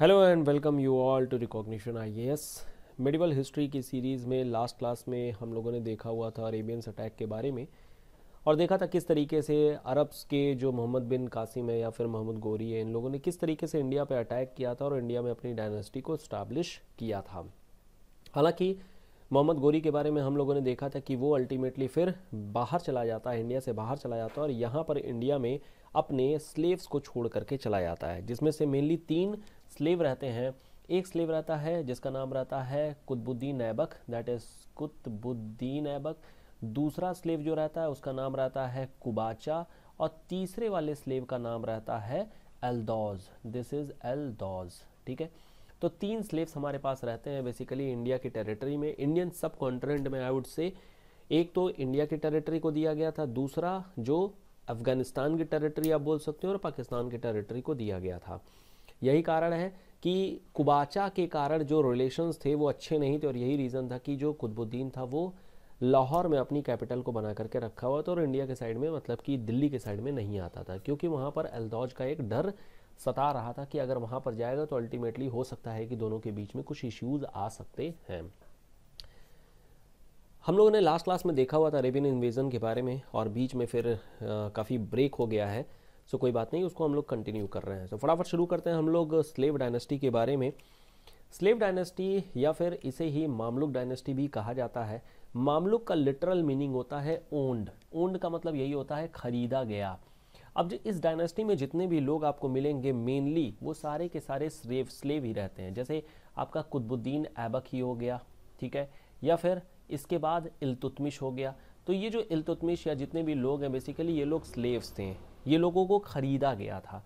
Hello and welcome you all to recognition I S medieval history की series में last class में हम लोगों ने देखा हुआ था अरेबियंस अटैक के बारे में और देखा था किस तरीके से अरब्स के जो मोहम्मद बिन कासिम है या फिर मोहम्मद गोरी है इन लोगों ने किस तरीके से इंडिया पर अटैक किया था और इंडिया में अपनी डायनेस्टी को इस्टाब्लिश किया था हालाँकि मोहम्मद गोरी के बारे में हम लोगों ने देखा था कि वो अल्टीमेटली फिर बाहर चला जाता है इंडिया से बाहर चला जाता है और यहाँ पर इंडिया में अपने स्लेव्स को छोड़ करके चला जाता है जिसमें से मेनली तीन स्लेव रहते हैं एक स्लेव रहता है जिसका नाम रहता है कुतबुद्दीन ऐबक दैट इज़ कुतबुद्दीन ऐबक दूसरा स्लेव जो रहता है उसका नाम रहता है कुबाचा और तीसरे वाले स्लेव का नाम रहता है अलदौज दिस इज़ एल्दौज ठीक है तो तीन स्लेव्स हमारे पास रहते हैं बेसिकली इंडिया की टेरिटरी में इंडियन सब कॉन्टिनेंट में आई वुड से एक तो इंडिया की टेरिटरी को दिया गया था दूसरा जो अफ़गानिस्तान की टेरिटरी आप बोल सकते हो और पाकिस्तान की टेरिटरी को दिया गया था यही कारण है कि कुबाचा के कारण जो रिलेशंस थे वो अच्छे नहीं थे और यही रीज़न था कि जो कुतबुद्दीन था वो लाहौर में अपनी कैपिटल को बना करके रखा हुआ था और इंडिया के साइड में मतलब कि दिल्ली के साइड में नहीं आता था क्योंकि वहाँ पर अलदौज का एक डर सता रहा था कि अगर वहाँ पर जाएगा तो अल्टीमेटली हो सकता है कि दोनों के बीच में कुछ इश्यूज़ आ सकते हैं हम लोगों ने लास्ट क्लास में देखा हुआ था अरेबियन इन्वेज़न के बारे में और बीच में फिर काफ़ी ब्रेक हो गया है सो कोई बात नहीं उसको हम लोग कंटिन्यू कर रहे हैं सो फटाफट शुरू करते हैं हम लोग स्लेव डायनेस्टी के बारे में स्लेव डायनेस्टी या फिर इसे ही मामलुक डायनेस्टी भी कहा जाता है मामलुक का लिटरल मीनिंग होता है ओंड ओंड का मतलब यही होता है खरीदा गया अब जो इस डायनेस्टी में जितने भी लोग आपको मिलेंगे मेनली वो सारे के सारे स्लेव स्लेव ही रहते हैं जैसे आपका कुतबुद्दीन ऐबक ही हो गया ठीक है या फिर इसके बाद इल्तुतमिश हो गया तो ये जो इल्तुतमिश या जितने भी लोग हैं बेसिकली ये लोग स्लेव्स थे ये लोगों को खरीदा गया था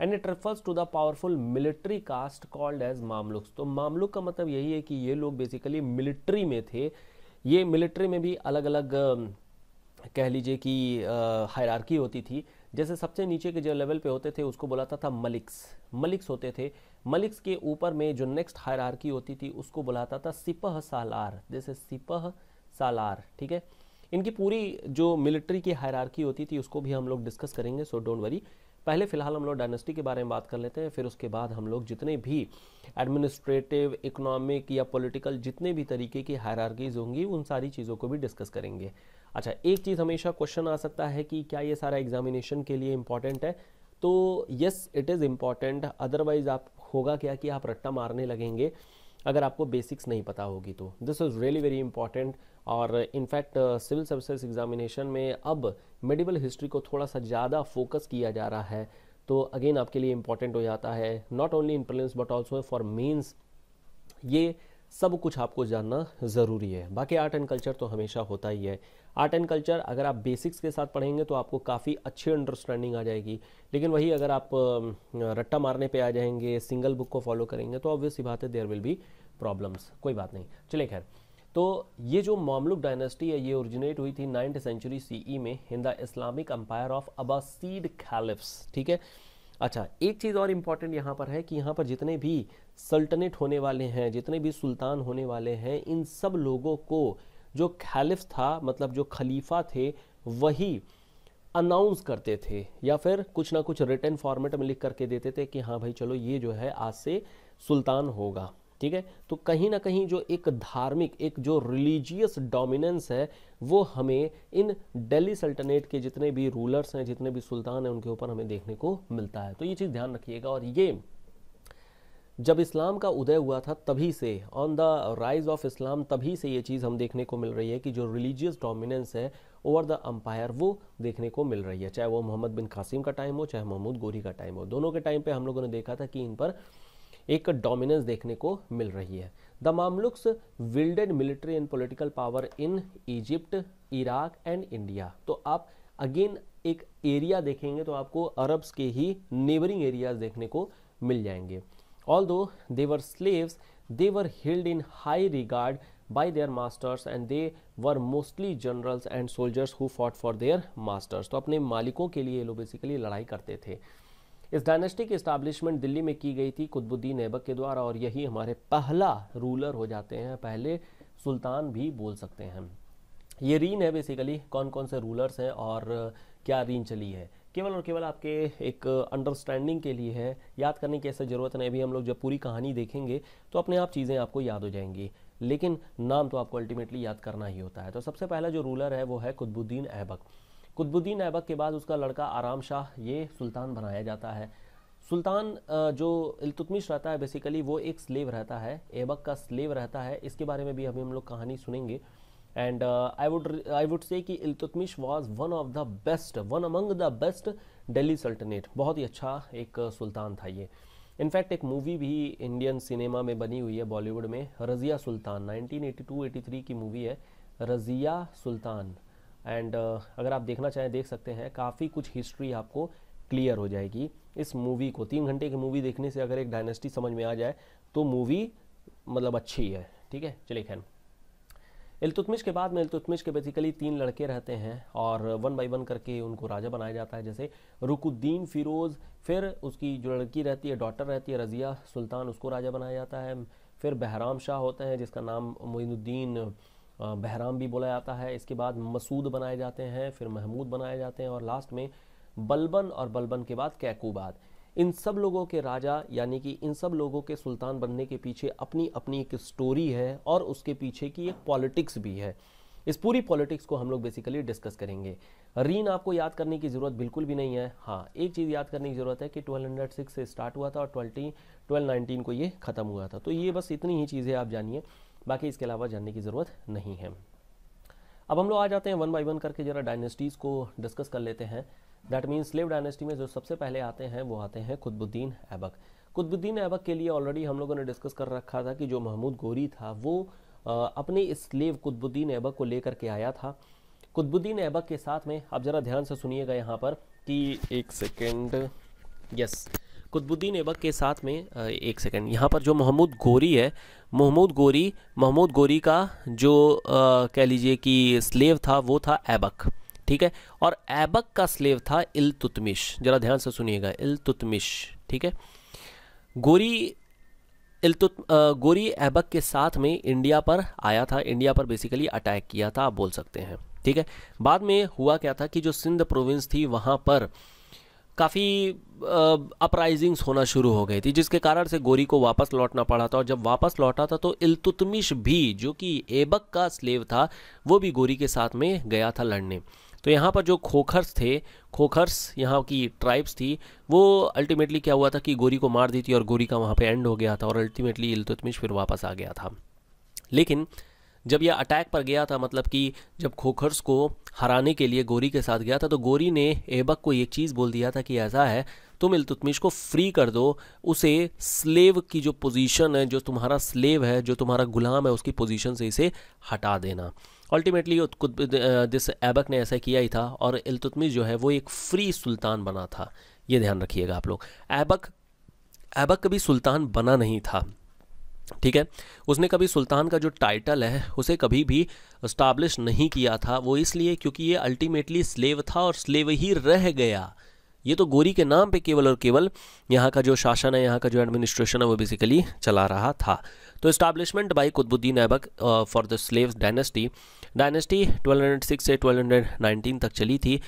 and it refers to the powerful military caste called as Mamluks तो मामलुक का मतलब यही है कि ये लोग बेसिकली मिलिट्री में थे ये मिलिट्री में भी अलग अलग कह लीजिए कि हायरार्की होती थी जैसे सबसे नीचे के जो लेवल पे होते थे उसको बुलाता था मलिक्स मलिक्स होते थे मलिक्स के ऊपर में जो नेक्स्ट हायरार्की होती थी उसको बुलाता था सिपह सालार जैसे सिपह सालार ठीक है इनकी पूरी जो मिलिट्री की हायरार्की होती थी उसको भी हम लोग डिस्कस करेंगे सो डोंट वरी पहले फिलहाल हम लोग डायनेस्टी के बारे में बात कर लेते हैं फिर उसके बाद हम लोग जितने भी एडमिनिस्ट्रेटिव इकोनॉमिक या पॉलिटिकल जितने भी तरीके की हायरार्कीज होंगी उन सारी चीज़ों को भी डिस्कस करेंगे अच्छा एक चीज़ हमेशा क्वेश्चन आ सकता है कि क्या ये सारा एग्जामिनेशन के लिए इम्पॉर्टेंट है तो yes it is important otherwise आप होगा क्या कि आप रट्टा मारने लगेंगे अगर आपको बेसिक्स नहीं पता होगी तो this is really very important और इनफैक्ट सिविल सर्विसेज एग्जामिनेशन में अब मेडिवल हिस्ट्री को थोड़ा सा ज़्यादा फोकस किया जा रहा है तो अगेन आपके लिए इंपॉर्टेंट हो जाता है not only in prelims but also for mains ये सब कुछ आपको जानना ज़रूरी है बाकी आर्ट एंड कल्चर तो हमेशा होता ही है आर्ट एंड कल्चर अगर आप बेसिक्स के साथ पढ़ेंगे तो आपको काफ़ी अच्छी अंडरस्टैंडिंग आ जाएगी लेकिन वही अगर आप रट्टा मारने पे आ जाएंगे सिंगल बुक को फॉलो करेंगे तो ऑब्वियस बात है देयर विल बी प्रॉब्लम्स कोई बात नहीं चले खैर तो ये जो मामलुक डायनेस्टी है ये ओरिजिनेट हुई थी नाइन्थ सेंचुरी सी में in the Islamic empire of Abbasid caliphs ठीक है अच्छा एक चीज़ और इम्पॉर्टेंट यहाँ पर है कि यहाँ पर जितने भी सल्टनेट होने वाले हैं जितने भी सुल्तान होने वाले हैं इन सब लोगों को जो खैलिफ था मतलब जो खलीफा थे वही अनाउंस करते थे या फिर कुछ ना कुछ रिटर्न फॉर्मेट में लिख करके देते थे कि हाँ भाई चलो ये जो है आज से सुल्तान होगा ठीक है तो कहीं ना कहीं जो एक धार्मिक एक जो रिलीजियस डोमिनेंस है वो हमें इन दिल्ली सल्टनेट के जितने भी रूलर्स हैं जितने भी सुल्तान हैं उनके ऊपर हमें देखने को मिलता है तो ये चीज़ ध्यान रखिएगा और ये जब इस्लाम का उदय हुआ था तभी से on the rise of Islam तभी से ये चीज़ हम देखने को मिल रही है कि जो रिलीजियस डोमिनेंस है ओवर द अम्पायर वो देखने को मिल रही है चाहे वो मोहम्मद बिन कासिम का टाइम हो चाहे महमूद गोरी का टाइम हो दोनों के टाइम पे हम लोगों ने देखा था कि इन पर एक डोमिनेंस देखने को मिल रही है the Mamluks wielded military and political power in Egypt Iraq and India तो आप अगेन एक एरिया देखेंगे तो आपको अरब्स के ही नेबरिंग एरियाज देखने को मिल जाएंगे Although they were slaves, they were held in high regard by their masters and they were mostly generals and soldiers who fought for their masters. to अपने मालिकों के लिए ये लोग बेसिकली लड़ाई करते थे इस डायनेस्टिक की इस्टाब्लिशमेंट दिल्ली में की गई थी कुतुबुद्दीन ऐबक के द्वारा और यही हमारे पहला रूलर हो जाते हैं पहले सुल्तान भी बोल सकते हैं ये रीन है बेसिकली कौन कौन से रूलर्स हैं और क्या रीन चली है केवल और केवल आपके एक अंडरस्टैंडिंग के लिए है याद करने की ऐसा ज़रूरत नहीं अभी हम लोग जब पूरी कहानी देखेंगे तो अपने आप चीज़ें आपको याद हो जाएंगी लेकिन नाम तो आपको अल्टीमेटली याद करना ही होता है तो सबसे पहला जो रूलर है वो है कुतबुद्दीन ऐबक कुतबुद्दीन ऐबक के बाद उसका लड़का आराम शाह ये सुल्तान बनाया जाता है सुल्तान जो इल्तुतमिश रहता है बेसिकली वो एक स्लेव रहता है ऐबक का स्लेव रहता है इसके बारे में भी अभी हम लोग कहानी सुनेंगे and I would I would say कि Iltutmish was one of the best one among the best Delhi sultanate बहुत ही अच्छा एक सुल्तान था ये इनफैक्ट एक मूवी भी इंडियन सिनेमा में बनी हुई है बॉलीवुड में रज़िया सुल्तान 1982-83 की मूवी है रज़िया सुल्तान एंड uh, अगर आप देखना चाहें देख सकते हैं काफ़ी कुछ हिस्ट्री आपको क्लियर हो जाएगी इस मूवी को तीन घंटे की मूवी देखने से अगर एक डायनेस्टी समझ में आ जाए तो मूवी मतलब अच्छी है ठीक है चलिए खैर इलतुतमिश के बाद में इलतुतमिश के बेसिकली तीन लड़के रहते हैं और वन बाई वन करके उनको राजा बनाया जाता है जैसे रुकुद्दीन फिरोज़ फिर उसकी जो लड़की रहती है डॉटर रहती है रज़िया सुल्तान उसको राजा बनाया जाता है फिर बहराम शाह होते हैं जिसका नाम मोइनुद्दीन बहराम भी बोला जाता है इसके बाद मसूद बनाए जाते हैं फिर महमूद बनाए जाते हैं और लास्ट में बलबन और बलबन के बाद कैकूबाद इन सब लोगों के राजा यानी कि इन सब लोगों के सुल्तान बनने के पीछे अपनी अपनी एक स्टोरी है और उसके पीछे की एक पॉलिटिक्स भी है इस पूरी पॉलिटिक्स को हम लोग बेसिकली डिस्कस करेंगे रीन आपको याद करने की ज़रूरत बिल्कुल भी नहीं है हाँ एक चीज़ याद करने की ज़रूरत है कि 1206 से स्टार्ट हुआ था और ट्वेल्टी ट्वेल्व oh, को ये ख़त्म हुआ था तो ये बस इतनी ही चीज़ें आप जानिए बाकी इसके अलावा जानने की ज़रूरत नहीं है अब हम लोग आ जाते हैं वन बाई वन करके ज़रा डायनेस्टीज़ को डिस्कस कर लेते हैं दैट मीन्स लेव डायनेस्टी में जो सबसे पहले आते हैं वो आते हैं खुतबुद्दीन ऐबक कुतुबुद्दीन ऐबक के लिए ऑलरेडी हम लोगों ने डिस्कस कर रखा था कि जो महमूद गोरी था वो अपने इस स्लेव कुतुबुद्दीन ऐबक को लेकर के आया था कुतुबुद्दीन ऐबक के साथ में आप ज़रा ध्यान से सुनिएगा यहाँ पर कि एक सेकेंड यस कुतुबुद्दीन ऐबक के साथ में एक सेकेंड यहाँ पर जो महमूद गोरी है महमूद गोरी महमूद गोरी का जो कह लीजिए कि स्लेव था वो था ऐबक ठीक है और ऐबक का स्लेव था इलतुतमिश ज़रा ध्यान से सुनिएगा इलतुतमिश ठीक है गोरी इलतुत गोरी ऐबक के साथ में इंडिया पर आया था इंडिया पर बेसिकली अटैक किया था आप बोल सकते हैं ठीक है बाद में हुआ क्या था कि जो सिंध प्रोविंस थी वहाँ पर काफ़ी अपराइजिंग्स होना शुरू हो गई थी जिसके कारण से गोरी को वापस लौटना पड़ा था और जब वापस लौटा था तो इलतुतमिश भी जो कि एबक का स्लेव था वो भी गोरी के साथ में गया था लड़ने तो यहाँ पर जो खोखर्स थे खोखर्स यहाँ की ट्राइब्स थी वो अल्टीमेटली क्या हुआ था कि गोरी को मार दी थी और गोरी का वहाँ पे एंड हो गया था और अल्टीमेटली इल्तुतमिश फिर वापस आ गया था लेकिन जब यह अटैक पर गया था मतलब कि जब खोखर्स को हराने के लिए गोरी के साथ गया था तो गोरी ने एबक को एक चीज़ बोल दिया था कि ऐसा है तुम इल्तुतमिश को फ्री कर दो उसे स्लेव की जो पोजीशन है जो तुम्हारा स्लेव है जो तुम्हारा गुलाम है उसकी पोजीशन से इसे हटा देना अल्टीमेटली दिस ऐबक ने ऐसा किया ही था और अलतुतमिश जो है वो एक फ्री सुल्तान बना था ये ध्यान रखिएगा आप लोग ऐबक ऐबक कभी सुल्तान बना नहीं था ठीक है उसने कभी सुल्तान का जो टाइटल है उसे कभी भी इस्टाब्लिश नहीं किया था वो इसलिए क्योंकि ये अल्टीमेटली स्लेव था और स्लेव ही रह गया ये तो गोरी के नाम पे केवल और केवल यहाँ का जो शासन है यहाँ का जो एडमिनिस्ट्रेशन है वो बेसिकली चला रहा था तो establishment by Qutubuddin Aibak for the slave dynasty dynasty twelve से ट्वेल्व तक चली थी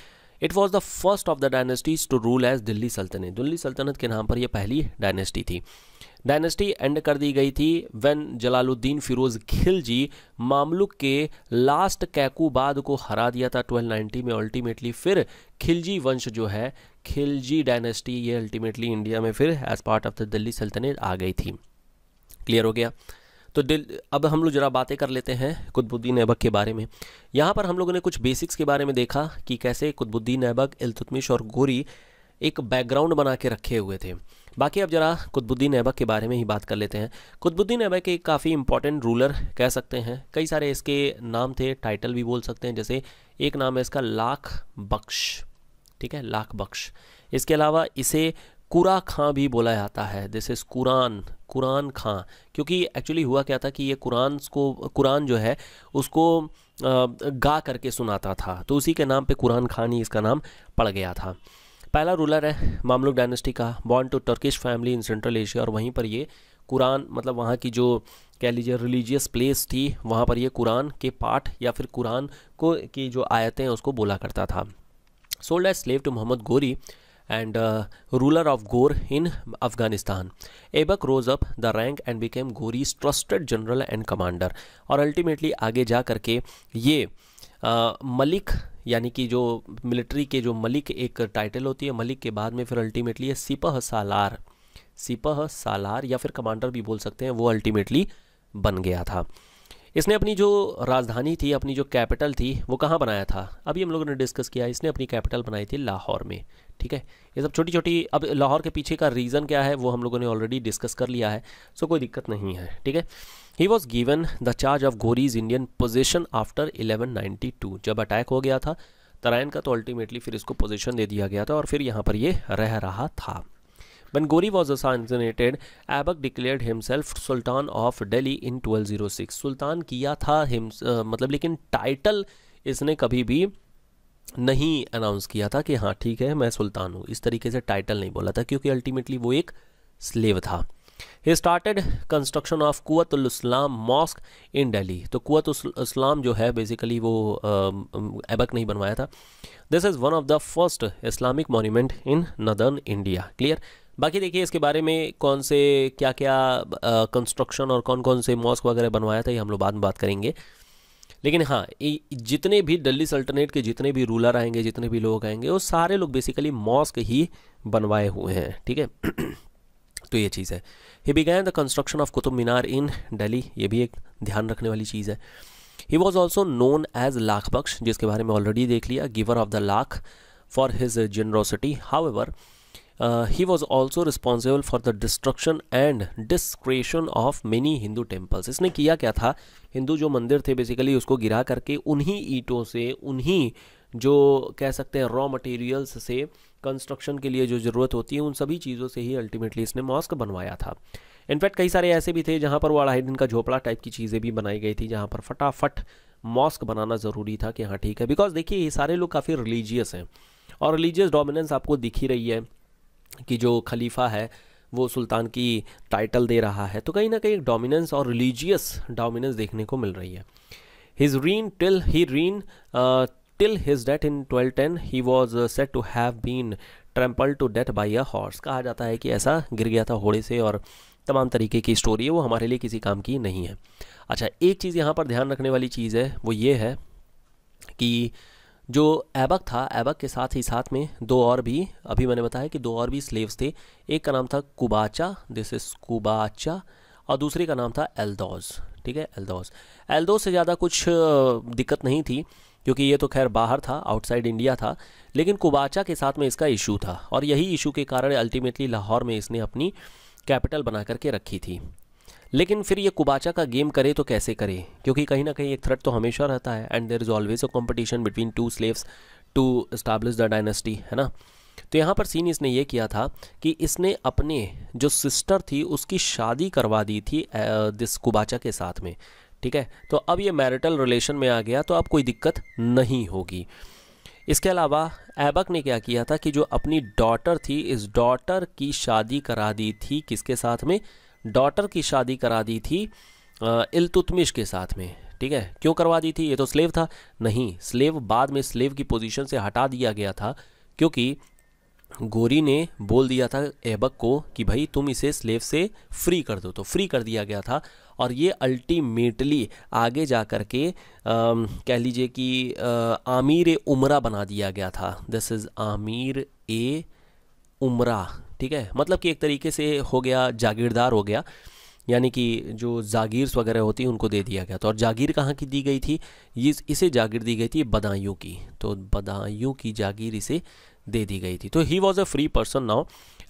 it was the first of the dynasties to rule as Delhi sultanate Delhi सल्तनत के नाम पर यह पहली डायनेस्टी थी डायनेस्टी एंड कर दी गई थी वेन जलालुद्दीन फिरोज खिलजी मामलुक के लास्ट कैकूबाद को हरा दिया था 1290 में अल्टीमेटली फिर खिलजी वंश जो है खिलजी डायनेस्टी ये अल्टीमेटली इंडिया में फिर as part of the Delhi sultanate आ गई थी क्लियर हो गया तो दिल अब हम लोग जरा बातें कर लेते हैं कुतबुद्दीन ऐबक के बारे में यहाँ पर हम लोगों ने कुछ बेसिक्स के बारे में देखा कि कैसे कुतबुद्दीन ऐबक इल्तुतमिश और गोरी एक बैकग्राउंड बना के रखे हुए थे बाकी अब जरा कुतबुद्दीन ऐबक के बारे में ही बात कर लेते हैं कुतबुद्दीन ऐबक एक काफ़ी इंपॉर्टेंट रूलर कह सकते हैं कई सारे इसके नाम थे टाइटल भी बोल सकते हैं जैसे एक नाम है इसका लाख बख्श ठीक है लाख बख्श इसके अलावा इसे कुरा खां भी बोला जाता है दिस इज़ कुरान कुरान खां क्योंकि एक्चुअली हुआ क्या था कि ये कुरान को कुरान जो है उसको गा करके सुनाता था तो उसी के नाम पे कुरान खान ही इसका नाम पड़ गया था पहला रूलर है मामलुक डायनेस्टी का bond to Turkish family in Central Asia और वहीं पर ये कुरान मतलब वहाँ की जो कह लीजिए रिलीजियस प्लेस थी वहाँ पर ये कुरान के पाठ या फिर कुरान को की जो आयतें उसको बोला करता था sold as slave to Muhammad Ghori and uh, ruler of Gore in Afghanistan. Aibak rose up the rank and became Ghori's trusted general and commander. और ultimately आगे जा करके ये आ, मलिक यानी कि जो मिलिट्री के जो मलिक एक टाइटल होती है मलिक के बाद में फिर अल्टीमेटली ये सिपह सालार सिपह सालार या फिर कमांडर भी बोल सकते हैं वो अल्टीमेटली बन गया था इसने अपनी जो राजधानी थी अपनी जो कैपिटल थी वो कहाँ बनाया था अभी हम लोगों ने डिस्कस किया इसने अपनी कैपिटल बनाई थी लाहौर में ठीक है ये सब छोटी छोटी अब लाहौर के पीछे का रीज़न क्या है वो हम लोगों ने ऑलरेडी डिस्कस कर लिया है सो कोई दिक्कत नहीं है ठीक है he was given the charge of Ghori's Indian position after 1192 जब अटैक हो गया था तराइन का तो अल्टीमेटली फिर इसको पोजिशन दे दिया गया था और फिर यहाँ पर ये रह रहा था When Ghori was assassinated, Aibak declared himself Sultan of Delhi in 1206. Sultan किया था हिम uh, मतलब लेकिन टाइटल इसने कभी भी नहीं अनाउंस किया था कि हाँ ठीक है मैं सुल्तान हूँ इस तरीके से टाइटल नहीं बोला था क्योंकि अल्टीमेटली वो एक स्लेव था he started construction of Quwwatulislam mosque in Delhi तो कुतुलस्लाम जो है बेसिकली वो एबक नहीं बनवाया था this is one of the first Islamic monument in northern India clear बाकी देखिए इसके बारे में कौन से क्या क्या कंस्ट्रक्शन और कौन कौन से मॉस्क वगैरह बनवाया था ये हम लोग बाद में बात करेंगे लेकिन हाँ जितने भी दिल्ली सल्टनेट के जितने भी रूलर आएंगे जितने भी लोग आएंगे वो सारे लोग बेसिकली मॉस्क ही बनवाए हुए हैं ठीक है तो ये चीज़ है he began the construction of Qutub Minar in Delhi ये भी एक ध्यान रखने वाली चीज़ है he was also known as lakh जिसके बारे में ऑलरेडी देख लिया giver of the lakh for his generosity however he uh, he was also responsible for the destruction and discretion of many Hindu temples. इसने किया क्या था हिंदू जो मंदिर थे बेसिकली उसको गिरा करके उन्हीं ईंटों से उन्हीं जो कह सकते हैं रॉ मटेरियल्स से कंस्ट्रक्शन के लिए जो ज़रूरत होती है उन सभी चीज़ों से ही अल्टीमेटली इसने मॉस्क बनवाया था इनफैक्ट कई सारे ऐसे भी थे जहाँ पर वो अढ़ाई दिन का झोपड़ा टाइप की चीज़ें भी बनाई गई थी जहाँ पर फटाफट मॉस्क बनाना ज़रूरी था कि हाँ ठीक है बिकॉज देखिए ये सारे लोग काफ़ी रिलीजियस हैं और रिलीजियस डोमिनेंस आपको दिख ही रही है कि जो खलीफा है वो सुल्तान की टाइटल दे रहा है तो कहीं ना कहीं एक डोमिनेंस और रिलीजियस डोमिनेंस देखने को मिल रही है his reign till he reign till his death in twelve ten he was said to have been trampled to death by a horse कहा जाता है कि ऐसा गिर गया था घोड़े से और तमाम तरीके की स्टोरी है वो हमारे लिए किसी काम की नहीं है अच्छा एक चीज़ यहाँ पर ध्यान रखने वाली चीज़ है वो ये है कि जो ऐबक था ऐबक के साथ ही साथ में दो और भी अभी मैंने बताया कि दो और भी स्लेव्स थे एक का नाम था कुबाचा दिस इज कुबाचा और दूसरे का नाम था एल्दोज ठीक है एल्दोज एल्दोज से ज़्यादा कुछ दिक्कत नहीं थी क्योंकि ये तो खैर बाहर था आउटसाइड इंडिया था लेकिन कुबाचा के साथ में इसका इशू था और यही इशू के कारण अल्टीमेटली लाहौर में इसने अपनी कैपिटल बना करके रखी थी लेकिन फिर ये कुबाचा का गेम करे तो कैसे करे क्योंकि कहीं ना कहीं एक थ्रेट तो हमेशा रहता है and there is always a competition between two slaves to establish the dynasty है ना तो यहाँ पर सीन इसने ये किया था कि इसने अपने जो सिस्टर थी उसकी शादी करवा दी थी दिस कुबाचा के साथ में ठीक है तो अब ये मैरिटल रिलेशन में आ गया तो अब कोई दिक्कत नहीं होगी इसके अलावा ऐबक ने क्या किया था कि जो अपनी डॉटर थी इस डॉटर की शादी करा दी थी किसके साथ में डॉटर की शादी करा दी थी इलतुतमिश के साथ में ठीक है क्यों करवा दी थी ये तो स्लेव था नहीं स्लेव बाद में स्लेव की पोजीशन से हटा दिया गया था क्योंकि गोरी ने बोल दिया था ऐबक को कि भाई तुम इसे स्लेव से फ्री कर दो तो फ्री कर दिया गया था और ये अल्टीमेटली आगे जा कर के कह लीजिए कि आमिर उमरा बना दिया गया था दिस इज़ आमिर ए उमरा ठीक है मतलब कि एक तरीके से हो गया जागीरदार हो गया यानी कि जो जागीर्स वगैरह होती हैं उनको दे दिया गया तो और जागीर कहाँ की दी गई थी इस इसे जागीर दी गई थी बदायूँ की तो बदायूँ की जागीर इसे दे दी गई थी तो he was a free person now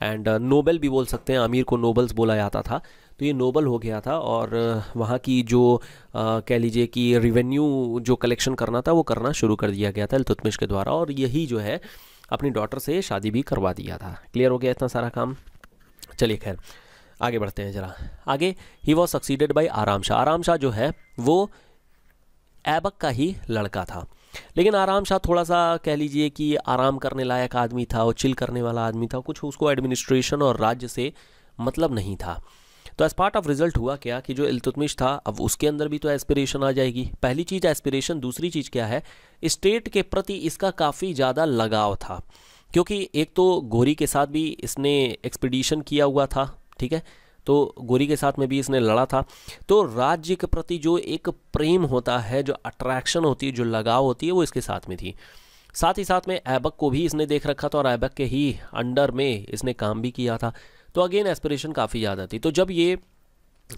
and noble भी बोल सकते हैं आमिर को नोबल्स बोला जाता था तो ये नोबल हो गया था और uh, वहाँ की जो uh, कह लीजिए कि रिवेन्यू जो कलेक्शन करना था वो करना शुरू कर दिया गया था अलतुतमिश के द्वारा और यही जो है अपनी डॉटर से शादी भी करवा दिया था क्लियर हो गया इतना सारा काम चलिए खैर आगे बढ़ते हैं जरा आगे ही वॉज सक्सीडेड बाई आराम शाह आराम शाह जो है वो ऐबक का ही लड़का था लेकिन आराम शाह थोड़ा सा कह लीजिए कि आराम करने लायक आदमी था और चिल करने वाला आदमी था कुछ उसको एडमिनिस्ट्रेशन और राज्य से मतलब नहीं था तो एज पार्ट ऑफ रिजल्ट हुआ क्या कि जो इल्तुतमिश था अब उसके अंदर भी तो एस्पिरेशन आ जाएगी पहली चीज़ एस्पिरेशन दूसरी चीज़ क्या है स्टेट के प्रति इसका काफ़ी ज़्यादा लगाव था क्योंकि एक तो गोरी के साथ भी इसने एक्सपीडिशन किया हुआ था ठीक है तो गोरी के साथ में भी इसने लड़ा था तो राज्य के प्रति जो एक प्रेम होता है जो अट्रैक्शन होती है जो लगाव होती है वो इसके साथ में थी साथ ही साथ में ऐबक को भी इसने देख रखा था और ऐबक के ही अंडर में इसने काम भी किया था तो अगेन एस्पिरेशन काफ़ी ज़्यादा थी तो जब ये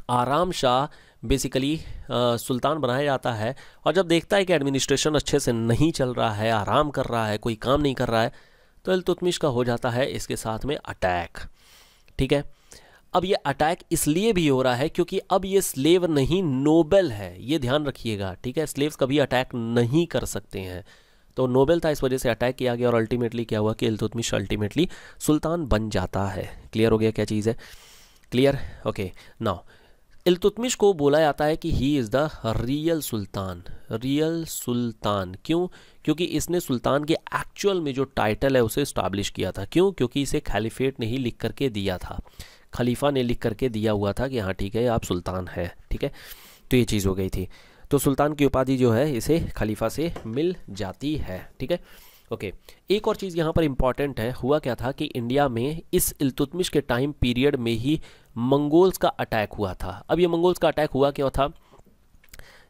आराम शाह बेसिकली सुल्तान बनाया जाता है और जब देखता है कि एडमिनिस्ट्रेशन अच्छे से नहीं चल रहा है आराम कर रहा है कोई काम नहीं कर रहा है तो अलतुतमिश का हो जाता है इसके साथ में अटैक ठीक है अब ये अटैक इसलिए भी हो रहा है क्योंकि अब ये स्लेव नहीं नोबल है ये ध्यान रखिएगा ठीक है स्लेव्स कभी अटैक नहीं कर सकते हैं तो नोबेल था इस वजह से अटैक किया गया और अल्टीमेटली क्या हुआ कि इल्तुतमिश अल्टीमेटली सुल्तान बन जाता है क्लियर हो गया क्या चीज़ है क्लियर ओके नाउ इल्तुतमिश को बोला जाता है कि he is the real sultan real sultan क्यों क्योंकि इसने सुल्तान के एक्चुअल में जो टाइटल है उसे इस्टाब्लिश किया था क्यों क्योंकि इसे खलीफेट ने ही लिख करके दिया था खलीफा ने लिख करके दिया हुआ था कि हाँ ठीक है आप सुल्तान है ठीक है तो ये चीज़ हो गई थी तो सुल्तान की उपाधि जो है इसे खलीफा से मिल जाती है ठीक है ओके एक और चीज़ यहाँ पर इम्पॉर्टेंट है हुआ क्या था कि इंडिया में इस इल्तुतमिश के टाइम पीरियड में ही मंगोल्स का अटैक हुआ था अब ये मंगोल्स का अटैक हुआ क्यों था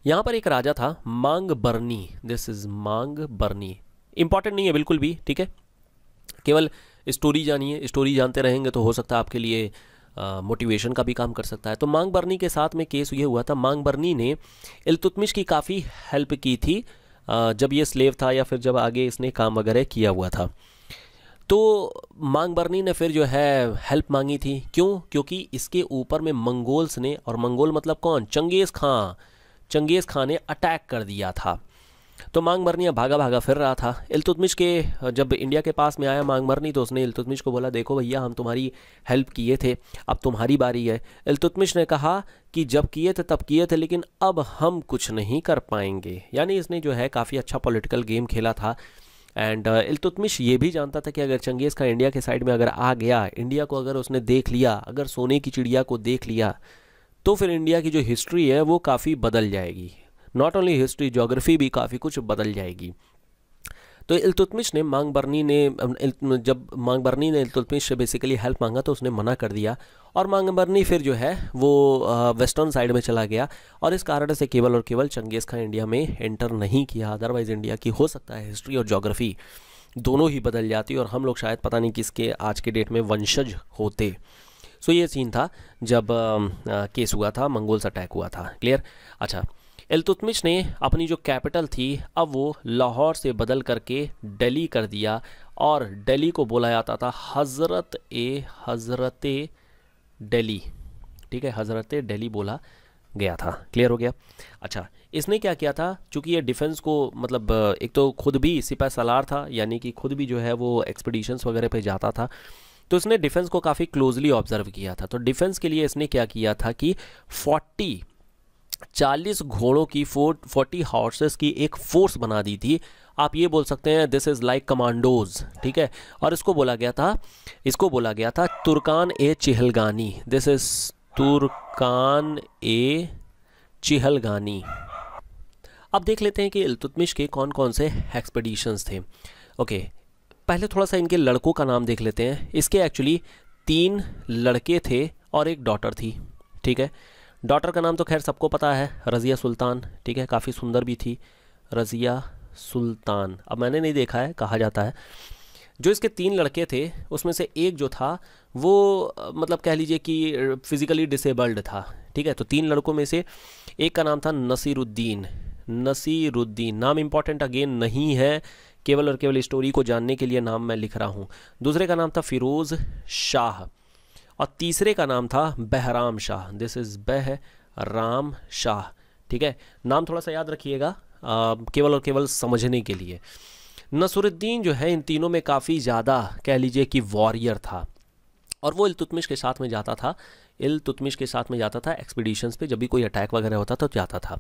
यहाँ पर एक राजा था मांग बर्नी दिस इज़ मांग बर्नी इम्पॉर्टेंट नहीं है बिल्कुल भी ठीक है केवल स्टोरी जानिए स्टोरी जानते रहेंगे तो हो सकता है आपके लिए मोटिवेशन का भी काम कर सकता है तो मांग बर्नी के साथ में केस ये हुआ था मांग बर्नी ने इलतुतमिश की काफ़ी हेल्प की थी आ, जब ये स्लेव था या फिर जब आगे इसने काम वगैरह किया हुआ था तो मांग बर्नी ने फिर जो है हेल्प मांगी थी क्यों क्योंकि इसके ऊपर में मंगोल्स ने और मंगोल मतलब कौन चंगेज़ खां चंगेज़ खां ने अटैक कर दिया था तो मांग अब भागा भागा फिर रहा था इलतुतमिश के जब इंडिया के पास में आया मांग मरनी तो उसने इलतुतमिश को बोला देखो भैया हम तुम्हारी हेल्प किए थे अब तुम्हारी बारी है इलतुतमिश ने कहा कि जब किए थे तब किए थे लेकिन अब हम कुछ नहीं कर पाएंगे यानी इसने जो है काफ़ी अच्छा पॉलिटिकल गेम खेला था एंड uh, इलतुतमिश ये भी जानता था कि अगर चंगेज़ का इंडिया के साइड में अगर आ गया इंडिया को अगर उसने देख लिया अगर सोने की चिड़िया को देख लिया तो फिर इंडिया की जो हिस्ट्री है वो काफ़ी बदल जाएगी नॉट ओनली हिस्ट्री जोग्राफी भी काफ़ी कुछ बदल जाएगी तो इल्तुतमिश ने मांग बरनी ने जब मांग बरनी ने इल्तुतमिश से बेसिकली हेल्प मांगा तो उसने मना कर दिया और मांग बरनी फिर जो है वो वेस्टर्न साइड में चला गया और इस कारण से केवल और केवल चंगेज़ खान इंडिया में एंटर नहीं किया अदरवाइज़ इंडिया की हो सकता है हिस्ट्री और जोग्राफ़ी दोनों ही बदल जाती और हम लोग शायद पता नहीं किसके आज के डेट में वंशज होते सो ये सीन था जब आ, केस हुआ था मंगोल्स अटैक हुआ था क्लियर अच्छा इलतुतमिश ने अपनी जो कैपिटल थी अब वो लाहौर से बदल करके दिल्ली कर दिया और दिल्ली को बोला जाता था हज़रत ए हज़रत दिल्ली ठीक है हज़रत दिल्ली बोला गया था क्लियर हो गया अच्छा इसने क्या किया था चूँकि ये डिफेंस को मतलब एक तो खुद भी सिपा सलार था यानी कि खुद भी जो है वो एक्सपीडिशंस वगैरह पे जाता था तो इसने डिफेंस को काफ़ी क्लोजली ऑब्जर्व किया था तो डिफेंस के लिए इसने क्या किया था कि फोर्टी चालीस घोड़ों की फोर फोर्टी हॉर्सेस की एक फोर्स बना दी थी आप ये बोल सकते हैं दिस इज़ लाइक कमांडोज ठीक है और इसको बोला गया था इसको बोला गया था तुर्कान ए चिहलगानी दिस इज़ तुर्कान ए चिहलगानी अब देख लेते हैं कि इलतुतमिश के कौन कौन से एक्सपेडिशंस थे ओके पहले थोड़ा सा इनके लड़कों का नाम देख लेते हैं इसके एक्चुअली तीन लड़के थे और एक डॉटर थी ठीक है डॉटर का नाम तो खैर सबको पता है रज़िया सुल्तान ठीक है काफ़ी सुंदर भी थी रज़िया सुल्तान अब मैंने नहीं देखा है कहा जाता है जो इसके तीन लड़के थे उसमें से एक जो था वो मतलब कह लीजिए कि फिज़िकली डिसेबल्ड था ठीक है तो तीन लड़कों में से एक का नाम था नसीरुद्दीन नसीरुद्दीन नाम इम्पॉर्टेंट अगेन नहीं है केवल और केवल स्टोरी को जानने के लिए नाम मैं लिख रहा हूँ दूसरे का नाम था फिरोज़ शाह और तीसरे का नाम था बहराम शाह दिस इज़ बह राम शाह ठीक है नाम थोड़ा सा याद रखिएगा केवल और केवल समझने के लिए नसरुद्दीन जो है इन तीनों में काफ़ी ज़्यादा कह लीजिए कि वॉरियर था और वो इलतुतमिश के साथ में जाता था इलतुतमिश के साथ में जाता था एक्सपीडिशंस पे जब भी कोई अटैक वगैरह होता तो जाता था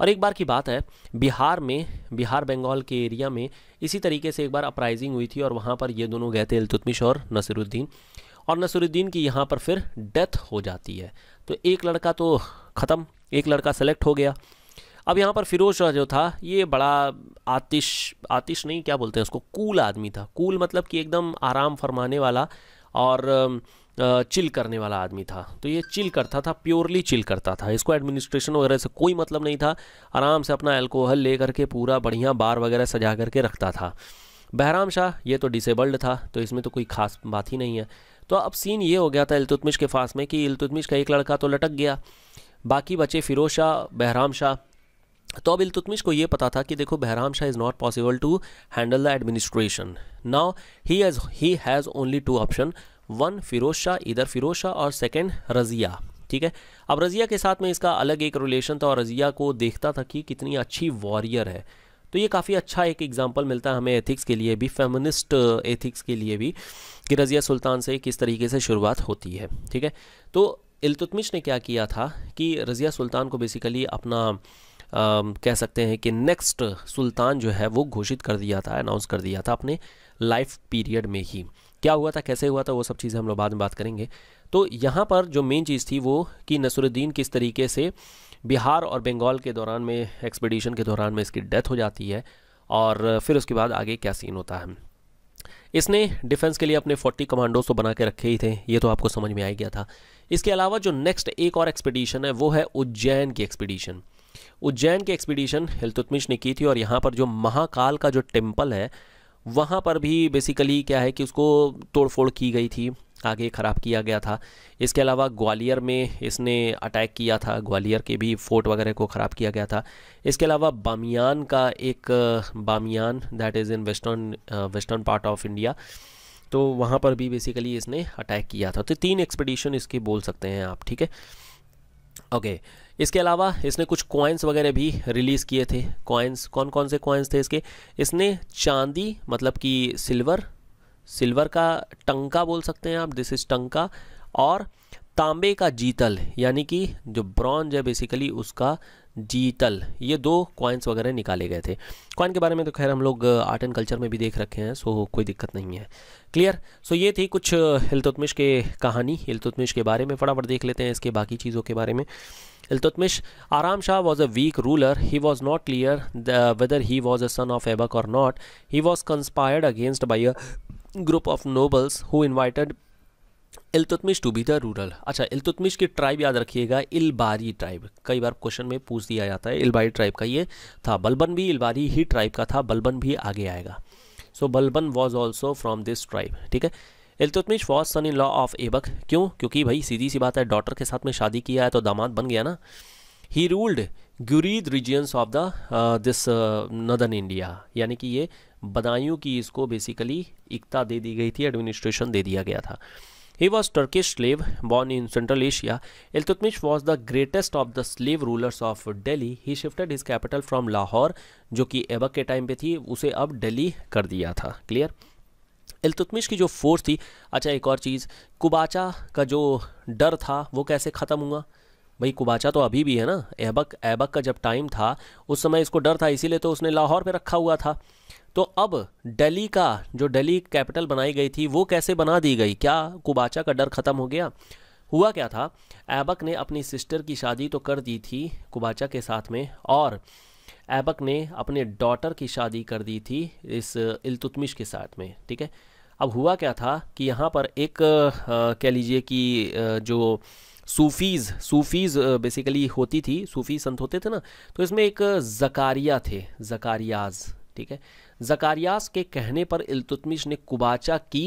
और एक बार की बात है बिहार में बिहार बंगाल के एरिया में इसी तरीके से एक बार अपराइजिंग हुई थी और वहाँ पर ये दोनों गए थे इलतुतमिश और नसरुद्दीन और नसरुद्दीन की यहाँ पर फिर डेथ हो जाती है तो एक लड़का तो ख़त्म एक लड़का सेलेक्ट हो गया अब यहाँ पर फिरोज शाह जो था ये बड़ा आतिश आतिश नहीं क्या बोलते हैं उसको कूल आदमी था कूल मतलब कि एकदम आराम फरमाने वाला और चिल करने वाला आदमी था तो ये चिल करता था प्योरली चिल करता था इसको एडमिनिस्ट्रेशन वगैरह से कोई मतलब नहीं था आराम से अपना एल्कोहल ले करके पूरा बढ़िया बार वगैरह सजा करके रखता था बहराम शाह ये तो डिसेबल्ड था तो इसमें तो कोई खास बात ही नहीं है तो अब सीन ये हो गया था इलतुतमिश के फास में कि इलतुतमिश का एक लड़का तो लटक गया बाकी बचे फिरोज शाह बहराम शाह तो अब इलतुतमिश को ये पता था कि देखो Bahram Shah is not possible to handle the administration now he has he has only two option one Firoz Shah इधर फिरोज शाह और सेकेंड रज़िया ठीक है अब रज़िया के साथ में इसका अलग एक रिलेशन था और रज़िया को देखता था कि कितनी अच्छी वॉरियर है तो ये काफ़ी अच्छा एक एग्जाम्पल मिलता है हमें एथिक्स के लिए भी फेमनिस्ट एथिक्स uh, के लिए भी कि रज़िया सुल्तान से किस तरीके से शुरुआत होती है ठीक है तो इलतुतमिश ने क्या किया था कि रज़िया सुल्तान को बेसिकली अपना आ, um, कह सकते हैं कि नेक्स्ट सुल्तान जो है वो घोषित कर दिया था अनाउंस कर दिया था अपने लाइफ पीरियड में ही क्या हुआ था कैसे हुआ था वो सब चीज़ें हम लोग बाद में बात करेंगे तो यहाँ पर जो मेन चीज़ थी वो कि नसरुद्दीन किस तरीके से बिहार और बंगाल के दौरान में एक्सपीडिशन के दौरान में इसकी डेथ हो जाती है और फिर उसके बाद आगे क्या सीन होता है इसने डिफेंस के लिए अपने 40 कमांडोज तो बना के रखे ही थे ये तो आपको समझ में आ गया था इसके अलावा जो नेक्स्ट एक और एक्सपीडिशन है वो है उज्जैन की एक्सपीडिशन उज्जैन की एक्सपीडिशन हिलतुतमिश ने की थी और यहाँ पर जो महाकाल का जो टेम्पल है वहाँ पर भी बेसिकली क्या है कि उसको तोड़फोड़ की गई थी आगे ख़राब किया गया था इसके अलावा ग्वालियर में इसने अटैक किया था ग्वालियर के भी फोर्ट वगैरह को ख़राब किया गया था इसके अलावा बामियान का एक Bamiyan that is in western western part of India तो वहाँ पर भी बेसिकली इसने अटैक किया था तो तीन एक्सपीडिशन इसके बोल सकते हैं आप ठीक है ओके इसके अलावा इसने कुछ कॉइन्स वगैरह भी रिलीज़ किए थे कॉइन्स कौन कौन से कॉइन्स थे इसके इसने चांदी मतलब कि सिल्वर सिल्वर का टंका बोल सकते हैं आप दिस इज टंका और तांबे का जीतल यानी कि जो ब्रॉन्ज है बेसिकली उसका जीतल ये दो कॉइन्स वगैरह निकाले गए थे कॉइन के बारे में तो खैर हम लोग आर्ट एंड कल्चर में भी देख रखे हैं सो कोई दिक्कत नहीं है क्लियर सो ये थी कुछ uh, हिलतुतमिश के कहानी हिलतुतमिश के बारे में फटाफट देख लेते हैं इसके बाकी चीज़ों के बारे में Iltutmish, Aram Shah was a weak ruler he was not clear whether he was a son of Aibak और not he was conspired against by a group of nobles who invited Iltutmish to be the ruler अच्छा इलतुतमिश की tribe याद रखिएगा इलबारी tribe कई बार question में पूछ दिया जाता है इलबारी ट्राइब का ये था बलबन भी इलबारी ही ट्राइब का था बलबन भी आगे आएगा so Balban was also from this tribe ठीक है Iltutmish was son in law of Aibak क्यों क्योंकि भाई सीधी सी बात है डॉटर के साथ में शादी किया है तो दामाद बन गया ना he ruled Ghurid regions of the this northern India यानी कि ये बदायूं की इसको बेसिकली इकता दे दी गई थी एडमिनिस्ट्रेशन दे दिया गया था he was Turkish slave born in Central Asia Iltutmish was the greatest of the slave rulers of Delhi he shifted his capital from Lahore जो कि एबक के टाइम पे थी उसे अब डेली कर दिया था क्लियर इल्तुतमिश की जो फोर्स थी अच्छा एक और चीज़ कुबाचा का जो डर था वो कैसे ख़त्म हुआ भाई कुबाचा तो अभी भी है ना एबक ऐबक का जब टाइम था उस समय इसको डर था इसीलिए तो उसने लाहौर पे रखा हुआ था तो अब डेली का जो डेली कैपिटल बनाई गई थी वो कैसे बना दी गई क्या कुबाचा का डर ख़त्म हो गया हुआ क्या था ऐबक ने अपनी सिस्टर की शादी तो कर दी थी कुबाचा के साथ में और ऐबक ने अपने डॉटर की शादी कर दी थी इस इलतुतमिश के साथ में ठीक है अब हुआ क्या था कि यहाँ पर एक कह लीजिए कि जो सूफीज़ सूफीज़ बेसिकली होती थी सूफ़ी संत होते थे ना तो इसमें एक जकारिया थे जकारियाज ठीक है जकारियास के कहने पर इल्तुतमिश ने कुबाचा की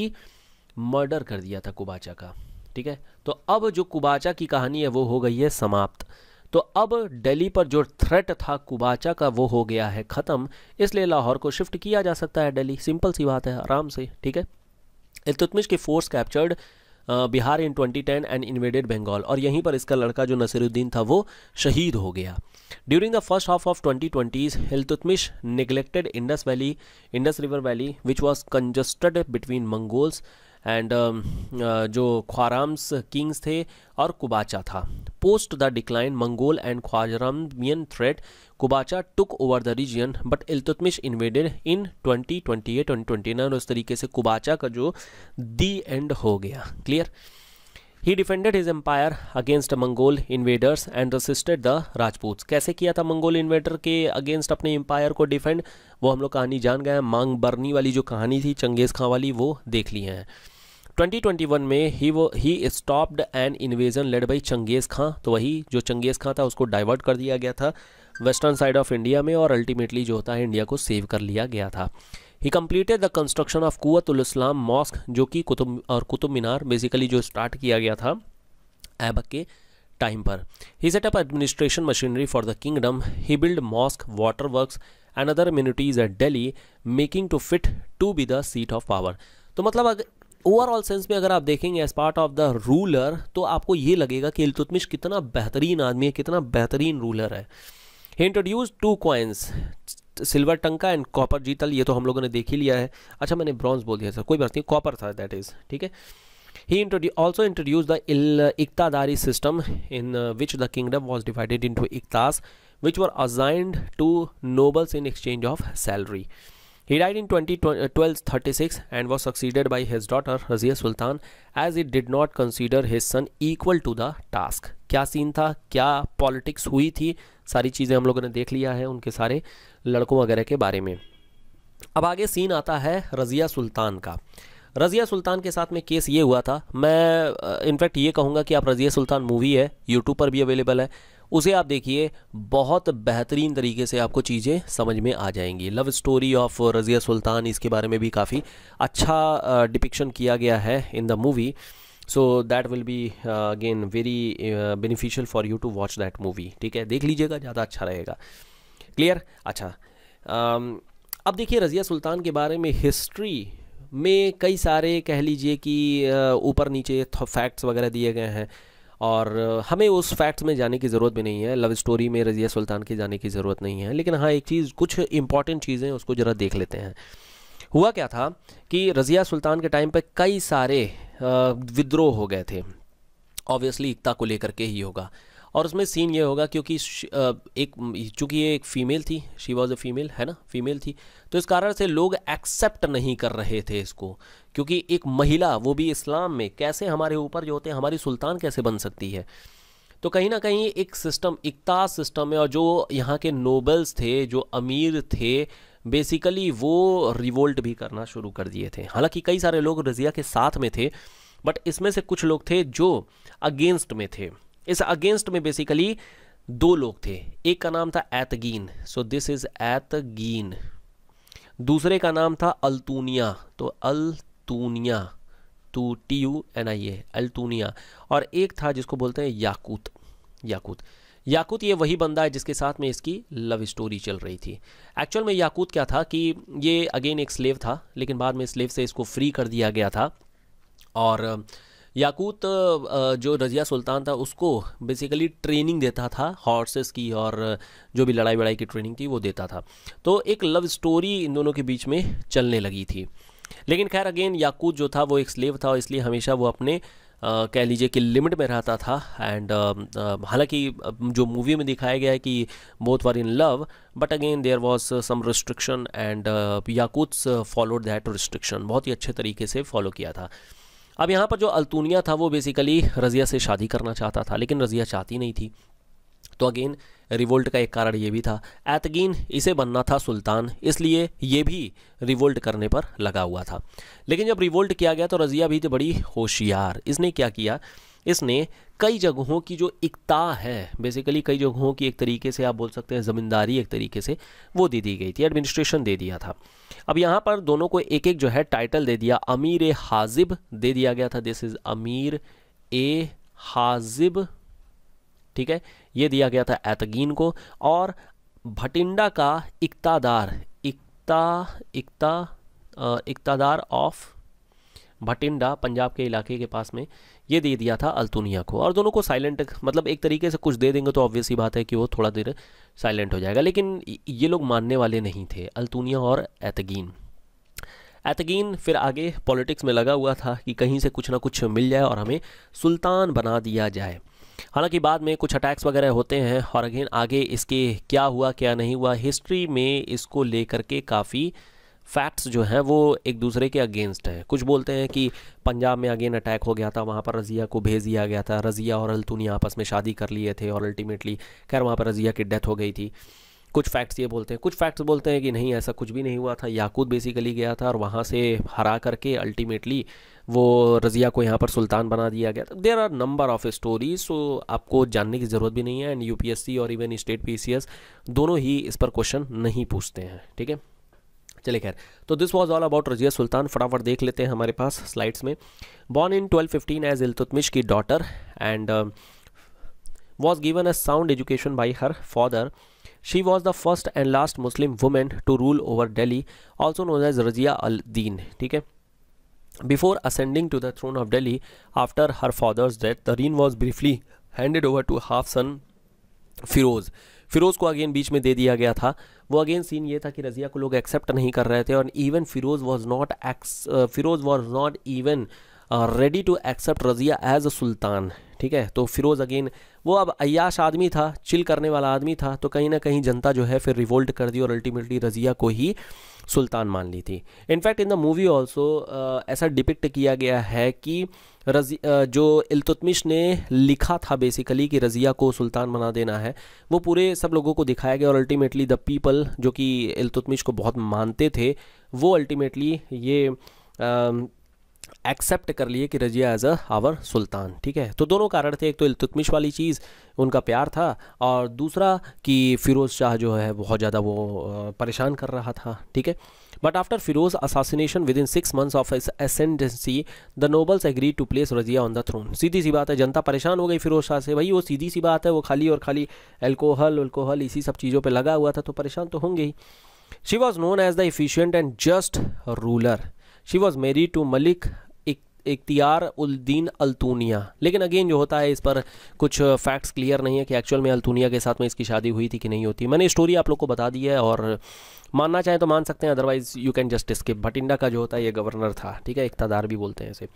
मर्डर कर दिया था कुबाचा का ठीक है तो अब जो कुबाचा की कहानी है वो हो गई है समाप्त तो अब दिल्ली पर जो थ्रेट था कुबाचा का वो हो गया है ख़त्म इसलिए लाहौर को शिफ्ट किया जा सकता है दिल्ली सिंपल सी बात है आराम से ठीक है इल्तुतमिश की force captured Bihar in 2010 and invaded Bengal और यहीं पर इसका लड़का जो नसीरुद्दीन था वो शहीद हो गया during the first half of twenty twenties Iltutmish neglected Indus valley Indus river valley which was congested between Mongols and जो ख्वाराम्स किंग्स थे और कुबाचा था post the decline Mongol and Khwarazmian threat Qabacha took over the region but Iltutmish invaded in 2028 2029 और उस तरीके से कुबाचा का जो दी एंड हो गया clear he defended his empire against Mongol invaders and resisted the Rajput कैसे किया था मंगोल इन्वेडर के अगेंस्ट अपने एम्पायर को डिफेंड वो हम लोग कहानी जान गए हैं मांग बरनी वाली जो कहानी थी चंगेज़ खां वाली वो देख लिए हैं 2021 में ही वो he stopped an invasion led by Genghis Khan तो वही जो चंगेज़ खां था उसको डाइवर्ट कर दिया गया था वेस्टर्न साइड ऑफ इंडिया में और अल्टीमेटली जो होता है इंडिया को सेव कर लिया गया था he completed the construction of Quwwat ul Islam mosque जो कि कुतुब और कुतुब मीनार बेसिकली जो स्टार्ट किया गया था ऐबक के टाइम पर he setup administration machinery for the kingdom he build mosque water work and other immunities at Delhi making to fit to be the seat of power तो मतलब अगर ओवरऑल सेंस में अगर आप देखेंगे as part of the ruler तो आपको ये लगेगा कि इल्तुतमिश कितना बेहतरीन आदमी है कितना बेहतरीन रूलर है he introduce to coins silver tanka and copper jital ये तो हम लोगों ने देख ही लिया है अच्छा मैंने ब्रॉन्ज बोल दिया सर कोई बात नहीं कॉपर था दैट इज़ ठीक है he also also introduced the system system in uh, which the kingdom was divided into which which were assigned to nobles in exchange of salary He died in 1236 uh, and was succeeded by his daughter Razia Sultan as it did not consider his son equal to the task. क्या scene था क्या politics हुई थी सारी चीज़ें हम लोगों ने देख लिया है उनके सारे लड़कों वगैरह के बारे में अब आगे सीन आता है रज़िया सुल्तान का रज़िया सुल्तान के साथ में केस ये हुआ था मैं इनफैक्ट uh, ये कहूँगा कि आप रज़िया सुल्तान मूवी है यूट्यूब पर भी अवेलेबल है उसे आप देखिए बहुत बेहतरीन तरीके से आपको चीज़ें समझ में आ जाएंगी love story of Razia Sultan इसके बारे में भी काफ़ी अच्छा डिपिक्शन किया गया है in the movie so that will be again very beneficial for you to watch that movie ठीक है देख लीजिएगा ज़्यादा अच्छा रहेगा क्लियर अच्छा um, अब देखिए रज़िया सुल्तान के बारे में हिस्ट्री में कई सारे कह लीजिए कि ऊपर नीचे फैक्ट्स वगैरह दिए गए हैं और हमें उस फैक्ट्स में जाने की ज़रूरत भी नहीं है लव स्टोरी में रज़िया सुल्तान के जाने की ज़रूरत नहीं है लेकिन हाँ एक चीज़ कुछ इंपॉर्टेंट चीज़ें उसको ज़रा देख लेते हैं हुआ क्या था कि रज़िया सुल्तान के टाइम पर कई सारे विद्रोह हो गए थे ऑब्वियसली एकता को लेकर के ही होगा और उसमें सीन ये होगा क्योंकि एक चूंकि ये एक फीमेल थी शी वॉज अ फीमेल है ना फीमेल थी तो इस कारण से लोग एक्सेप्ट नहीं कर रहे थे इसको क्योंकि एक महिला वो भी इस्लाम में कैसे हमारे ऊपर जो होते हैं हमारी सुल्तान कैसे बन सकती है तो कहीं ना कहीं एक सिस्टम इकता सिस्टम है और जो यहाँ के नोबल्स थे जो अमीर थे बेसिकली वो रिवोल्ट भी करना शुरू कर दिए थे हालांकि कई सारे लोग रज़िया के साथ में थे बट इसमें से कुछ लोग थे जो अगेंस्ट में थे इस अगेंस्ट में बेसिकली दो लोग थे एक का नाम था एतगीन सो दिस इज एतगीन दूसरे का नाम था अल्तूनिया तो Altunia to T U N I A Altunia और एक था जिसको बोलते हैं याकूत याकूत याकूत ये वही बंदा है जिसके साथ में इसकी लव स्टोरी चल रही थी एक्चुअल में याकूत क्या था कि ये अगेन एक स्लेव था लेकिन बाद में स्लेव से इसको फ्री कर दिया गया था और याकूत जो रजिया सुल्तान था उसको बेसिकली ट्रेनिंग देता था हॉर्सेस की और जो भी लड़ाई वड़ाई की ट्रेनिंग थी वो देता था तो एक लव स्टोरी इन दोनों के बीच में चलने लगी थी लेकिन खैर अगेन याकूत जो था वो एक स्लेव था और इसलिए हमेशा वो अपने कह लीजिए कि लिमिट में रहता था एंड हालांकि जो मूवी में दिखाया गया है कि both were in love but again there was some restriction and Yakut's followed that restriction बहुत ही अच्छे तरीके से फॉलो किया था अब यहाँ पर जो अलतूनिया था वो बेसिकली रज़िया से शादी करना चाहता था लेकिन रज़िया चाहती नहीं थी तो अगेन रिवोल्ट का एक कारण ये भी था ऐतगीन इसे बनना था सुल्तान इसलिए ये भी रिवोल्ट करने पर लगा हुआ था लेकिन जब रिवोल्ट किया गया तो रज़िया भी तो बड़ी होशियार इसने क्या किया इसने कई जगहों की जो इकता है बेसिकली कई जगहों की एक तरीके से आप बोल सकते हैं ज़मींदारी एक तरीके से वो दे दी गई थी एडमिनिस्ट्रेशन दे दिया था अब यहां पर दोनों को एक एक जो है टाइटल दे दिया अमीर ए हाजिब दे दिया गया था दिस इज अमीर ए हाजिब ठीक है ये दिया गया था एतगीन को और भटिंडा का इकतादार इकता इकता इकतादार ऑफ भटिंडा पंजाब के इलाके के पास में ये दे दिया था अल्तुनिया को और दोनों को साइलेंट मतलब एक तरीके से कुछ दे देंगे तो ऑब्वियस ही बात है कि वो थोड़ा देर साइलेंट हो जाएगा लेकिन ये लोग मानने वाले नहीं थे अल्तुनिया और एतगीन एतगीन फिर आगे पॉलिटिक्स में लगा हुआ था कि कहीं से कुछ ना कुछ मिल जाए और हमें सुल्तान बना दिया जाए हालांकि बाद में कुछ अटैक्स वगैरह होते हैं और अगेन आगे इसके क्या हुआ क्या नहीं हुआ हिस्ट्री में इसको लेकर के काफ़ी फैक्ट्स जो हैं वो एक दूसरे के अगेंस्ट हैं कुछ बोलते हैं कि पंजाब में अगेन अटैक हो गया था वहाँ पर रज़िया को भेज दिया गया था रज़िया और अल्तूनी आपस में शादी कर लिए थे और अल्टीमेटली खैर वहाँ पर रज़िया की डेथ हो गई थी कुछ फैक्ट्स ये बोलते हैं कुछ फैक्ट्स बोलते हैं कि नहीं ऐसा कुछ भी नहीं हुआ था याकूत बेसिकली गया था और वहाँ से हरा करके अल्टीमेटली वो रज़िया को यहाँ पर सुल्तान बना दिया गया था there are number of stories so आपको जानने की ज़रूरत भी नहीं है एंड यूपीएससी और इवन स्टेट पीसीएस दोनों ही इस पर क्वेश्चन नहीं पूछते हैं ठीक है चलिए खैर तो this was all about Razia Sultan फटाफट देख लेते हैं हमारे पास स्लाइड्स में बॉर्न इन 1215 एज इल्तुतमिश की daughter and was given a sound education by her father she was the first and last Muslim women to rule over Delhi also knows as Razia al Din ठीक है before ascending to the throne of Delhi after her father's death the reign was briefly handed over to half son Firoz Firoz को again बीच में दे दिया गया था वो again seen ये था कि रज़िया को लोग एक्सेप्ट नहीं कर रहे थे और even Firoz was not ex Firoz was not even ready to accept Razia as a sultan ठीक है तो फिरोज़ अगेन वो अब अयाश आदमी था चिल करने वाला आदमी था तो कहीं ना कहीं जनता जो है फिर रिवोल्ट कर दी और अल्टीमेटली रज़िया को ही सुल्तान मान ली थी in fact in the movie also ऐसा डिपिक्ट किया गया है कि रजी जो अलतुतमिश ने लिखा था बेसिकली कि रज़िया को सुल्तान बना देना है वो पूरे सब लोगों को दिखाया गया और अल्टीमेटली द पीपल जो कि इल्तुतमिश को बहुत मानते थे वो अल्टीमेटली ये आ, एक्सेप्ट कर लिए कि Razia as a our sultan ठीक है तो दोनों कारण थे एक तो इल्तुतमिश वाली चीज़ उनका प्यार था और दूसरा कि फ़िरोज़ शाह जो है बहुत ज़्यादा वो परेशान कर रहा था ठीक है but after Firoz assassination within six of of ascendancy the nobles agree to place Razia on the throne सीधी सी बात है जनता परेशान हो गई फिरोज शाह से भाई वो सीधी सी बात है वो खाली और खाली एल्कोहल उल्कोहल इसी सब चीज़ों पर लगा हुआ था तो परेशान तो होंगे ही she was known as the efficient and just ruler she was married to Malik Ikhtiyar uddin Altunia लेकिन अगेन जो होता है इस पर कुछ फैक्ट्स uh, क्लियर नहीं है कि एक्चुअल में अल्तूनिया के साथ में इसकी शादी हुई थी कि नहीं होती मैंने स्टोरी आप लोग को बता दी है और मानना चाहें तो मान सकते हैं otherwise you can just skip Bhatinda का जो होता है ये गवर्नर था ठीक है इकतदार भी बोलते हैं इसे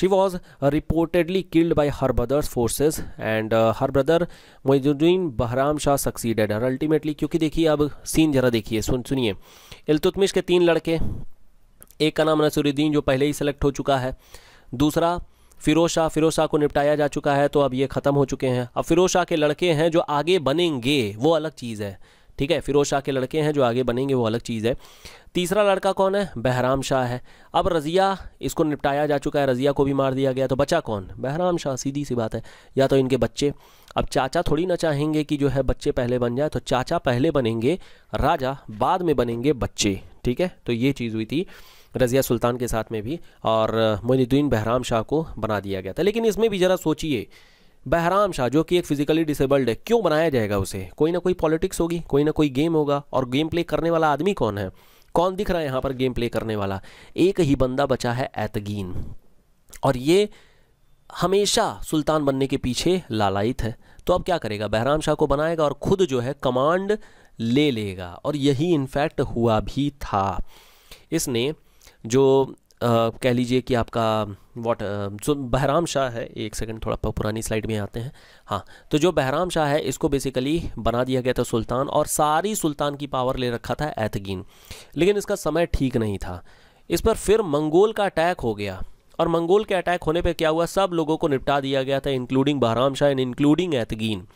she was reportedly killed by her brothers forces and her brother Moizuddin Bahram Shah succeeded her ultimately क्योंकि देखिए अब सीन जरा देखिए सुन सुनिए इलतुतमिश के तीन लड़के एक का नाम नसरुद्दीन जो पहले ही सिलेक्ट हो चुका है दूसरा फिरोज शाह फिरोज शाह को निपटाया जा चुका है तो अब ये ख़त्म हो चुके हैं अब फिरोज शाह के लड़के हैं जो आगे बनेंगे वो अलग चीज़ है ठीक है फिरोज शाह के लड़के हैं जो आगे बनेंगे वो अलग चीज़ है तीसरा लड़का कौन है बहराम शाह है अब रज़िया इसको निपटाया जा चुका है रज़िया को भी मार दिया गया तो बचा कौन बहराम शाह सीधी सी बात है या तो इनके बच्चे अब चाचा थोड़ी ना चाहेंगे कि जो है बच्चे पहले बन जाए तो चाचा पहले बनेंगे राजा बाद में बनेंगे बच्चे ठीक है तो ये चीज़ हुई थी रज़िया सुल्तान के साथ में भी और मोइनुद्दीन बहराम शाह को बना दिया गया था लेकिन इसमें भी ज़रा सोचिए बहराम शाह जो कि एक फिजिकली डिसेबल्ड है क्यों बनाया जाएगा उसे कोई ना कोई पॉलिटिक्स होगी कोई ना कोई गेम होगा और गेम प्ले करने वाला आदमी कौन है कौन दिख रहा है यहाँ पर गेम प्ले करने वाला एक ही बंदा बचा है ऐतगीन और ये हमेशा सुल्तान बनने के पीछे लालायित है तो अब क्या करेगा बहराम शाह को बनाएगा और खुद जो है कमांड ले लेगा और यही इनफैक्ट हुआ भी था इसने जो आ, कह लीजिए कि आपका वॉट जो बहराम शाह है एक सेकंड थोड़ा पुरानी स्लाइड में आते हैं हाँ तो जो बहराम शाह है इसको बेसिकली बना दिया गया था सुल्तान और सारी सुल्तान की पावर ले रखा था ऐतगीन लेकिन इसका समय ठीक नहीं था इस पर फिर मंगोल का अटैक हो गया और मंगोल के अटैक होने पर क्या हुआ सब लोगों को निपटा दिया गया था including Bahram Shah and including Aitgin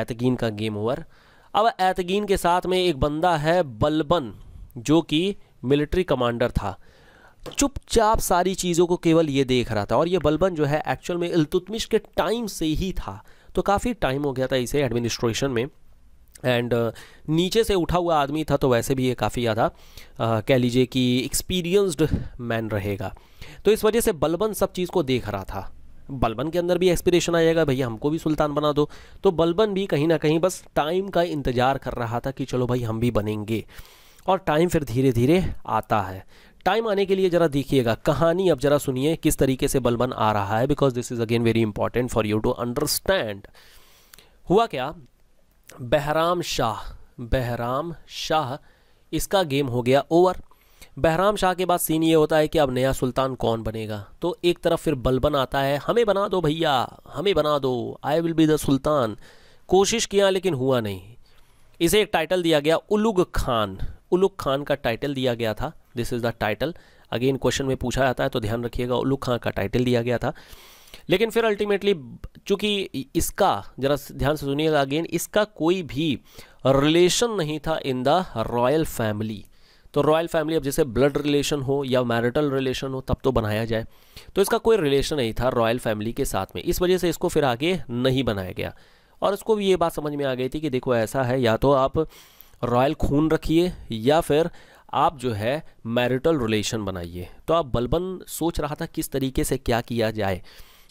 Aitgin का गेम ओवर अब ऐतगीन के साथ में एक बंदा है बलबन जो कि मिलिट्री कमांडर था चुपचाप सारी चीज़ों को केवल ये देख रहा था और ये बलबन जो है एक्चुअल में इलतुतमिश के टाइम से ही था तो काफ़ी टाइम हो गया था इसे एडमिनिस्ट्रेशन में एंड uh, नीचे से उठा हुआ आदमी था तो वैसे भी ये काफ़ी ज़्यादा uh, कह लीजिए कि एक्सपीरियंस्ड मैन रहेगा तो इस वजह से बलबन सब चीज़ को देख रहा था बलबन के अंदर भी आ जाएगा भैया हमको भी सुल्तान बना दो तो बलबन भी कहीं ना कहीं बस टाइम का इंतज़ार कर रहा था कि चलो भाई हम भी बनेंगे और टाइम फिर धीरे धीरे आता है टाइम आने के लिए ज़रा देखिएगा कहानी अब ज़रा सुनिए किस तरीके से बलबन आ रहा है because this is again very important for you to understand हुआ क्या बहराम शाह बहराम शाह इसका गेम हो गया ओवर बहराम शाह के बाद सीन ये होता है कि अब नया सुल्तान कौन बनेगा तो एक तरफ फिर बलबन आता है हमें बना दो भैया हमें बना दो I will be the sultan कोशिश किया लेकिन हुआ नहीं इसे एक टाइटल दिया गया उलुग खान उलुग खान का टाइटल दिया गया था this is the title again question में पूछा जाता है तो ध्यान रखिएगा उल्लू खां का टाइटल दिया गया था लेकिन फिर अल्टीमेटली चूंकि इसका जरा ध्यान से सुनिएगा अगेन इसका कोई भी रिलेशन नहीं था इन द रॉयल फैमिली तो रॉयल फैमिली अब जैसे ब्लड रिलेशन हो या मैरिटल रिलेशन हो तब तो बनाया जाए तो इसका कोई रिलेशन नहीं था रॉयल फैमिली के साथ में इस वजह से इसको फिर आगे नहीं बनाया गया और इसको भी ये बात समझ में आ गई थी कि देखो ऐसा है या तो आप रॉयल खून रखिए या फिर आप जो है मैरिटल रिलेशन बनाइए तो आप बलबन सोच रहा था किस तरीके से क्या किया जाए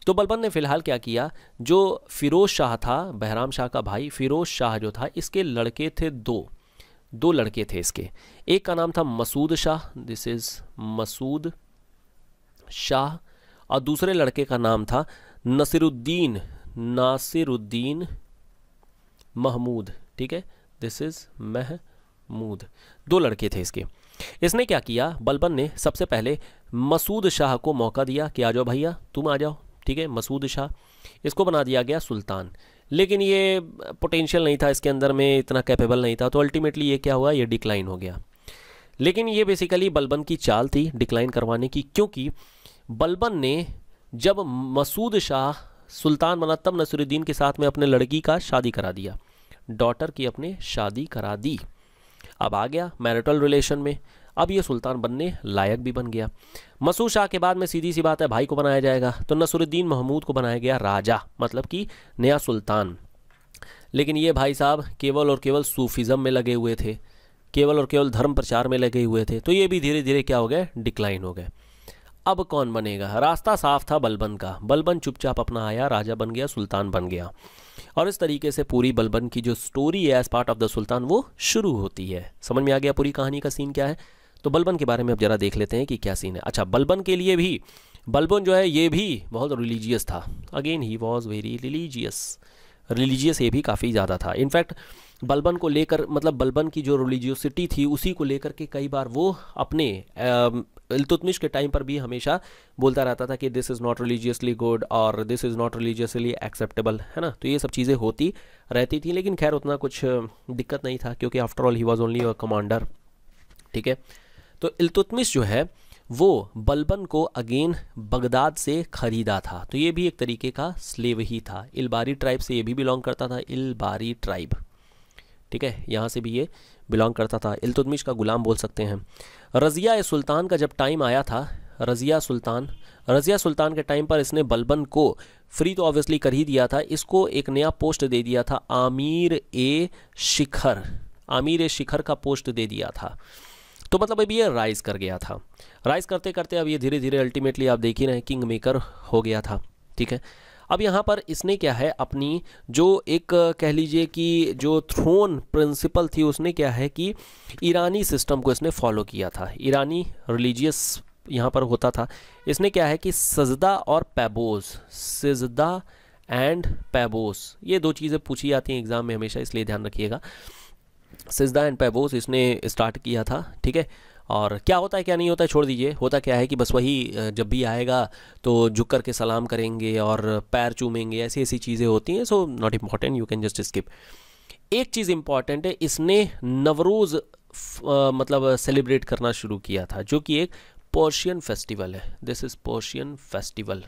तो बलबन ने फ़िलहाल क्या किया जो फ़िरोज़ शाह था बहराम शाह का भाई फ़िरोज़ शाह जो था इसके लड़के थे दो दो लड़के थे इसके एक का नाम था मसूद शाह दिस इज़ मसूद शाह और दूसरे लड़के का नाम था नसीरुद्दीन नासिरुद्दीन महमूद ठीक है दिस इज़ मह महमूद दो लड़के थे इसके इसने क्या किया बलबन ने सबसे पहले मसूद शाह को मौका दिया कि आ जाओ भैया तुम आ जाओ ठीक है मसूद शाह इसको बना दिया गया सुल्तान लेकिन ये पोटेंशियल नहीं था इसके अंदर में इतना कैपेबल नहीं था तो अल्टीमेटली ये क्या हुआ ये डिक्लाइन हो गया लेकिन ये बेसिकली बलबन की चाल थी डिक्लाइन करवाने की क्योंकि बलबन ने जब मसूद शाह सुल्तान बना तब नसरुद्दीन के साथ में अपने लड़की का शादी करा दिया डॉटर की अपने शादी करा दी अब आ गया मैरिटल रिलेशन में अब ये सुल्तान बनने लायक भी बन गया मसूद शाह के बाद में सीधी सी बात है भाई को बनाया जाएगा तो नसरुद्दीन महमूद को बनाया गया राजा मतलब कि नया सुल्तान लेकिन ये भाई साहब केवल और केवल सूफिज़म में लगे हुए थे केवल और केवल धर्म प्रचार में लगे हुए थे तो ये भी धीरे धीरे क्या हो गए डिक्लाइन हो गए अब कौन बनेगा रास्ता साफ था बलबन का बलबन चुपचाप अपना आया राजा बन गया सुल्तान बन गया और इस तरीके से पूरी बलबन की जो स्टोरी है as part of the sultan वो शुरू होती है समझ में आ गया पूरी कहानी का सीन क्या है तो बलबन के बारे में अब जरा देख लेते हैं कि क्या सीन है अच्छा बलबन के लिए भी बलबन जो है ये भी बहुत रिलीजियस था again he was very religious religious ये भी काफ़ी ज़्यादा था इनफैक्ट बलबन को लेकर मतलब बलबन की जो रिलीजियोसिटी थी उसी को लेकर के कई बार वो अपने इलतुतमिश के टाइम पर भी हमेशा बोलता रहता था कि this is not religiously good और this is not religiously acceptable है ना तो ये सब चीज़ें होती रहती थी लेकिन खैर उतना कुछ दिक्कत नहीं था क्योंकि after all he was only a commander ठीक है तो इलतुतमिश जो है वो बलबन को अगेन बगदाद से ख़रीदा था तो ये भी एक तरीके का स्लेव ही था इलबारी ट्राइब से ये भी बिलोंग करता था इलबारी ट्राइब ठीक है यहाँ से भी ये बिलोंग करता था इलतुतमिश का ग़ुलाम बोल सकते हैं रज़िया सुल्तान का जब टाइम आया था रज़िया सुल्तान रज़िया सुल्तान के टाइम पर इसने बलबन को फ्री तो ऑब्वियसली कर ही दिया था इसको एक नया पोस्ट दे दिया था आमिर ए शिखर आमिर ए शिखर का पोस्ट दे दिया था तो मतलब अब ये राइज कर गया था राइज करते करते अब ये धीरे धीरे अल्टीमेटली आप देख ही रहे किंग मेकर हो गया था ठीक है अब यहाँ पर इसने क्या है अपनी जो एक कह लीजिए कि जो थ्रोन प्रिंसिपल थी उसने क्या है कि ईरानी सिस्टम को इसने फॉलो किया था ईरानी रिलीजियस यहाँ पर होता था इसने क्या है कि सजदा और पैबोज सजदा एंड पैबोस ये दो चीज़ें पूछी जाती हैं एग्ज़ाम में हमेशा इसलिए ध्यान रखिएगा सिजदा एंड पैबोस इसने स्टार्ट किया था ठीक है और क्या होता है क्या नहीं होता है छोड़ दीजिए होता क्या है कि बस वही जब भी आएगा तो झुक कर के सलाम करेंगे और पैर चूमेंगे ऐसी ऐसी चीज़ें होती हैं so not important you can just skip एक चीज़ इम्पॉर्टेंट है इसने नवरोज़ मतलब सेलिब्रेट करना शुरू किया था जो कि एक पोर्शियन फेस्टिवल है दिस इज़ पोर्शियन फेस्टिवल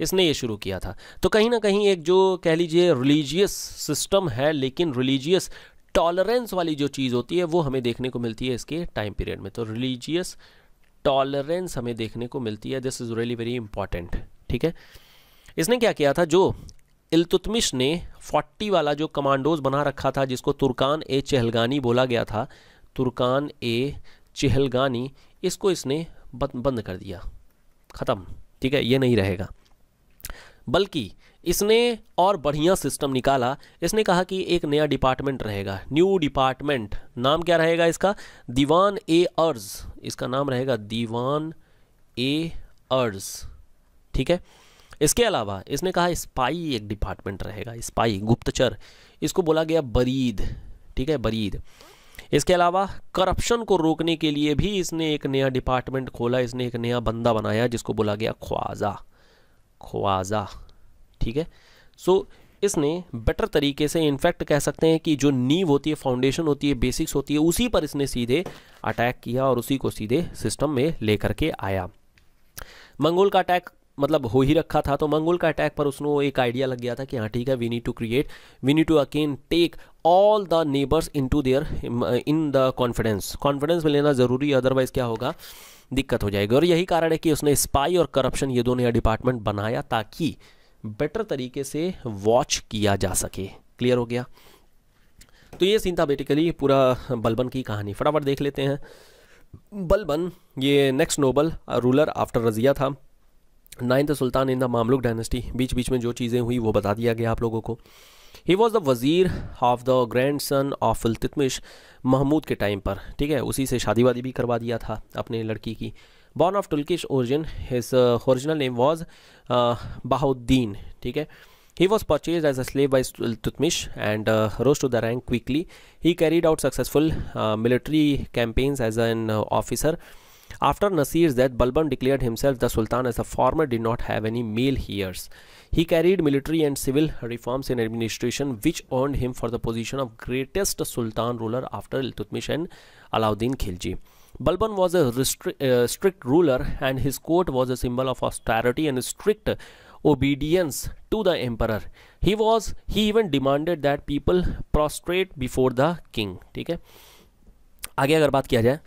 इसने ये शुरू किया था तो कहीं ना कहीं एक जो कह लीजिए रिलीजियस सिस्टम है लेकिन रिलीजियस टॉलरेंस वाली जो चीज़ होती है वो हमें देखने को मिलती है इसके टाइम पीरियड में तो रिलीजियस टॉलरेंस हमें देखने को मिलती है this is really very important ठीक है इसने क्या किया था जो इल्तुतमिश ने 40 वाला जो कमांडोज बना रखा था जिसको तुर्कान ए चहलगानी बोला गया था तुर्कान ए चहलगानी इसको इसने बंद कर दिया ख़त्म ठीक है ये नहीं रहेगा बल्कि इसने और बढ़िया सिस्टम निकाला इसने कहा कि एक नया डिपार्टमेंट रहेगा न्यू डिपार्टमेंट नाम क्या रहेगा इसका दीवान ए अर्ज इसका नाम रहेगा दीवान ए अर्ज ठीक है इसके अलावा इसने कहा स्पाई एक डिपार्टमेंट रहेगा स्पाई गुप्तचर इसको बोला गया बरीद ठीक है बरीद इसके अलावा करप्शन को रोकने के लिए भी इसने एक नया डिपार्टमेंट खोला इसने एक नया बंदा बनाया जिसको बोला गया ख्वाजा ख्वाजा ठीक है सो so, इसने बेटर तरीके से इनफैक्ट कह सकते हैं कि जो नींव होती है फाउंडेशन होती है बेसिक्स होती है उसी पर इसने सीधे अटैक किया और उसी को सीधे सिस्टम में लेकर के आया मंगोल का अटैक मतलब हो ही रखा था तो मंगोल का अटैक पर उसने एक आइडिया लग गया था कि हाँ ठीक है we need to create we need to again take all the neighbours into their in the confidence confidence में लेना ज़रूरी है अदरवाइज़ क्या होगा दिक्कत हो जाएगी और यही कारण है कि उसने स्पाई और करप्शन ये दो नया डिपार्टमेंट बनाया ताकि बेटर तरीके से वॉच किया जा सके क्लियर हो गया तो ये सीन था बेटिकली पूरा बलबन की कहानी फटाफट देख लेते हैं बलबन ये next noble ruler after Razia था ninth sultan in the Mamluk dynasty बीच बीच में जो चीज़ें हुई वो बता दिया गया आप लोगों को he was the wazir of the grand son of Altamish Mahmud के टाइम पर ठीक है उसी से शादी वादी भी करवा दिया था अपने लड़की की born of Turkish origin his original name was Bahuddin ठीक है He was purchased as a slave by Tutmish and uh, rose to the rank quickly. He carried out successful uh, military campaigns as an uh, officer After Nasir's death, Balban declared himself the Sultan as the former did not have any male heirs. He carried military and civil reforms in administration which earned him for the position of greatest Sultan ruler after Iltutmish and Alauddin Khilji. Balban was a uh, strict ruler and his court was a symbol of austerity and strict obedience to the emperor. He was he even demanded that people prostrate before the king. Okay, आगे अगर बात किया जाए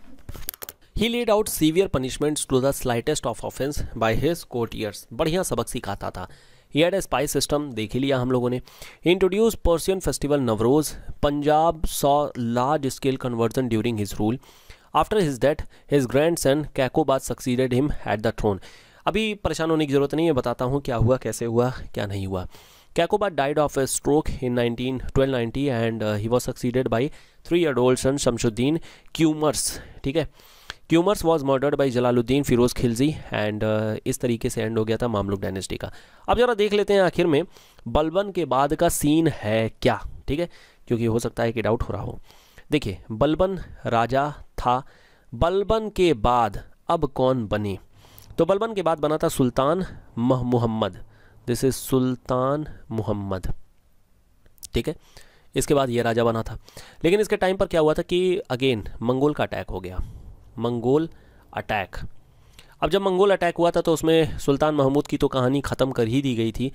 he lead out severe punishments to the slightest of offense by his courtiers बढ़िया सबक सिखाता था he had a spy system देख ही लिया हम लोगों ने introduce Persian festival Navroz Punjab saw large scale conversion during his rule after his death his grand son Kaiqubad succeeded him at the throne अभी परेशान होने की ज़रूरत नहीं है बताता हूँ क्या हुआ कैसे हुआ क्या नहीं हुआ Kaiqubad died of a stroke in 191290 and he was succeeded by three year old son Shamsuddin Kayumars ठीक है Kayumars was murdered by Jalaluddin Firoz Khilji and uh, इस तरीके से एंड हो गया था मामलुक डायनेस्टी का अब ज़रा देख लेते हैं आखिर में बलबन के बाद का सीन है क्या ठीक है क्योंकि हो सकता है कि डाउट हो रहा हो देखिए बलबन राजा था बलबन के बाद अब कौन बने तो बलबन के बाद बना था सुल्तान मह दिस इज सुल्तान मोहम्मद ठीक है इसके बाद ये राजा बना था लेकिन इसके टाइम पर क्या हुआ था कि अगेन मंगोल का अटैक हो गया मंगोल अटैक अब जब मंगोल अटैक हुआ था तो उसमें सुल्तान महमूद की तो कहानी ख़त्म कर ही दी गई थी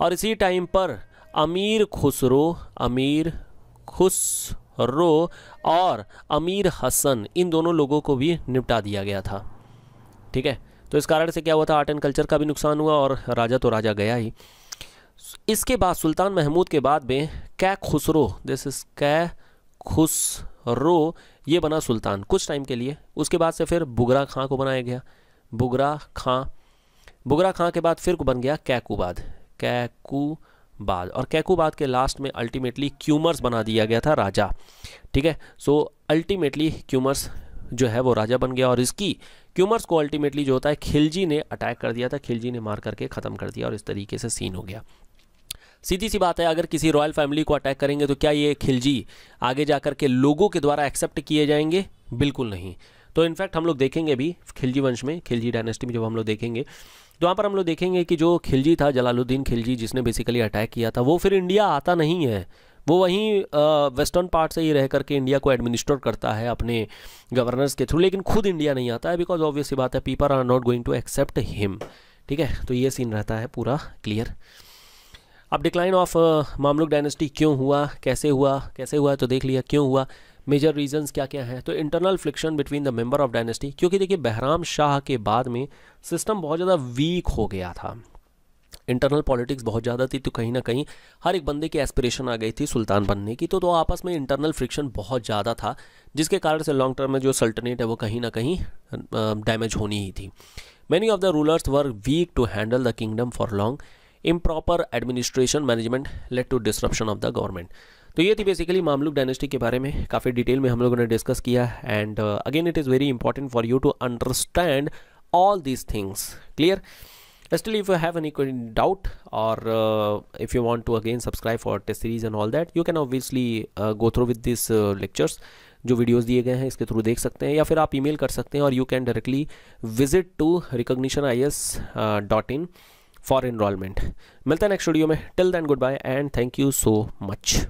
और इसी टाइम पर अमीर खुसरो अमीर खुसरो और अमीर हसन इन दोनों लोगों को भी निपटा दिया गया था ठीक है तो इस कारण से क्या हुआ था आर्ट एंड कल्चर का भी नुकसान हुआ और राजा तो राजा गया ही इसके बाद सुल्तान महमूद के बाद में कै खुसरो दिस इज कै खुस रो ये बना सुल्तान कुछ टाइम के लिए उसके बाद से फिर बुगरा खां को बनाया गया बुगरा खां बुगरा खां के बाद फिर बन गया कैकूबाद कैकूबाद और कैकूबाद के लास्ट में अल्टीमेटली क्यूमर्स बना दिया गया था राजा ठीक है सो अल्टीमेटली क्यूमर्स जो है वो राजा बन गया और इसकी क्यूमर्स को अल्टीमेटली जो होता है खिलजी ने अटैक कर दिया था खिलजी ने मार करके ख़त्म कर दिया और इस तरीके से सीन हो गया सीधी सी बात है अगर किसी रॉयल फैमिली को अटैक करेंगे तो क्या ये खिलजी आगे जाकर के लोगों के द्वारा एक्सेप्ट किए जाएंगे बिल्कुल नहीं तो इनफैक्ट हम लोग देखेंगे भी खिलजी वंश में खिलजी डायनेस्टी में जब हम लोग देखेंगे तो वहाँ पर हम लोग देखेंगे कि जो खिलजी था जलालुद्दीन खिलजी जिसने बेसिकली अटैक किया था वो फिर इंडिया आता नहीं है वो वहीं वेस्टर्न पार्ट से ही रह करके इंडिया को एडमिनिस्ट्रेट करता है अपने गवर्नर्स के थ्रू लेकिन खुद इंडिया नहीं आता है बिकॉज ऑब्वियस बात है people are not going to accept him ठीक है तो ये सीन रहता है पूरा क्लियर अब डिक्लाइन ऑफ मामलुक डायनेस्टी क्यों हुआ कैसे हुआ कैसे हुआ तो देख लिया क्यों हुआ मेजर रीजंस क्या क्या हैं तो internal friction between the member of dynasty क्योंकि देखिए बहराम शाह के बाद में सिस्टम बहुत ज़्यादा वीक हो गया था इंटरनल पॉलिटिक्स बहुत ज़्यादा थी तो कहीं ना कहीं हर एक बंदे की एस्पिरेशन आ गई थी सुल्तान बनने की तो तो आपस में इंटरनल फ्रिक्शन बहुत ज़्यादा था जिसके कारण से लॉन्ग टर्म में जो सल्टनेट है वो कहीं ना कहीं डैमेज होनी ही थी many of the rulers were weak to handle the kingdom for long improper administration management led to disruption of the government तो ये थी बेसिकली मामलुक डायनेस्टी के बारे में काफ़ी डिटेल में हम लोगों ने डिस्कस किया and again it is very important for you to understand all these things clear still if you have any कोई डाउट और if you want to again subscribe for test series and all that you can obviously go through with this lectures जो videos दिए गए हैं इसके through देख सकते हैं या फिर आप ई मेल कर सकते हैं और you can directly visit to recognition I S dot in for enrolment मिलता है नेक्स्ट वीडियो में till then goodbye and thank you so much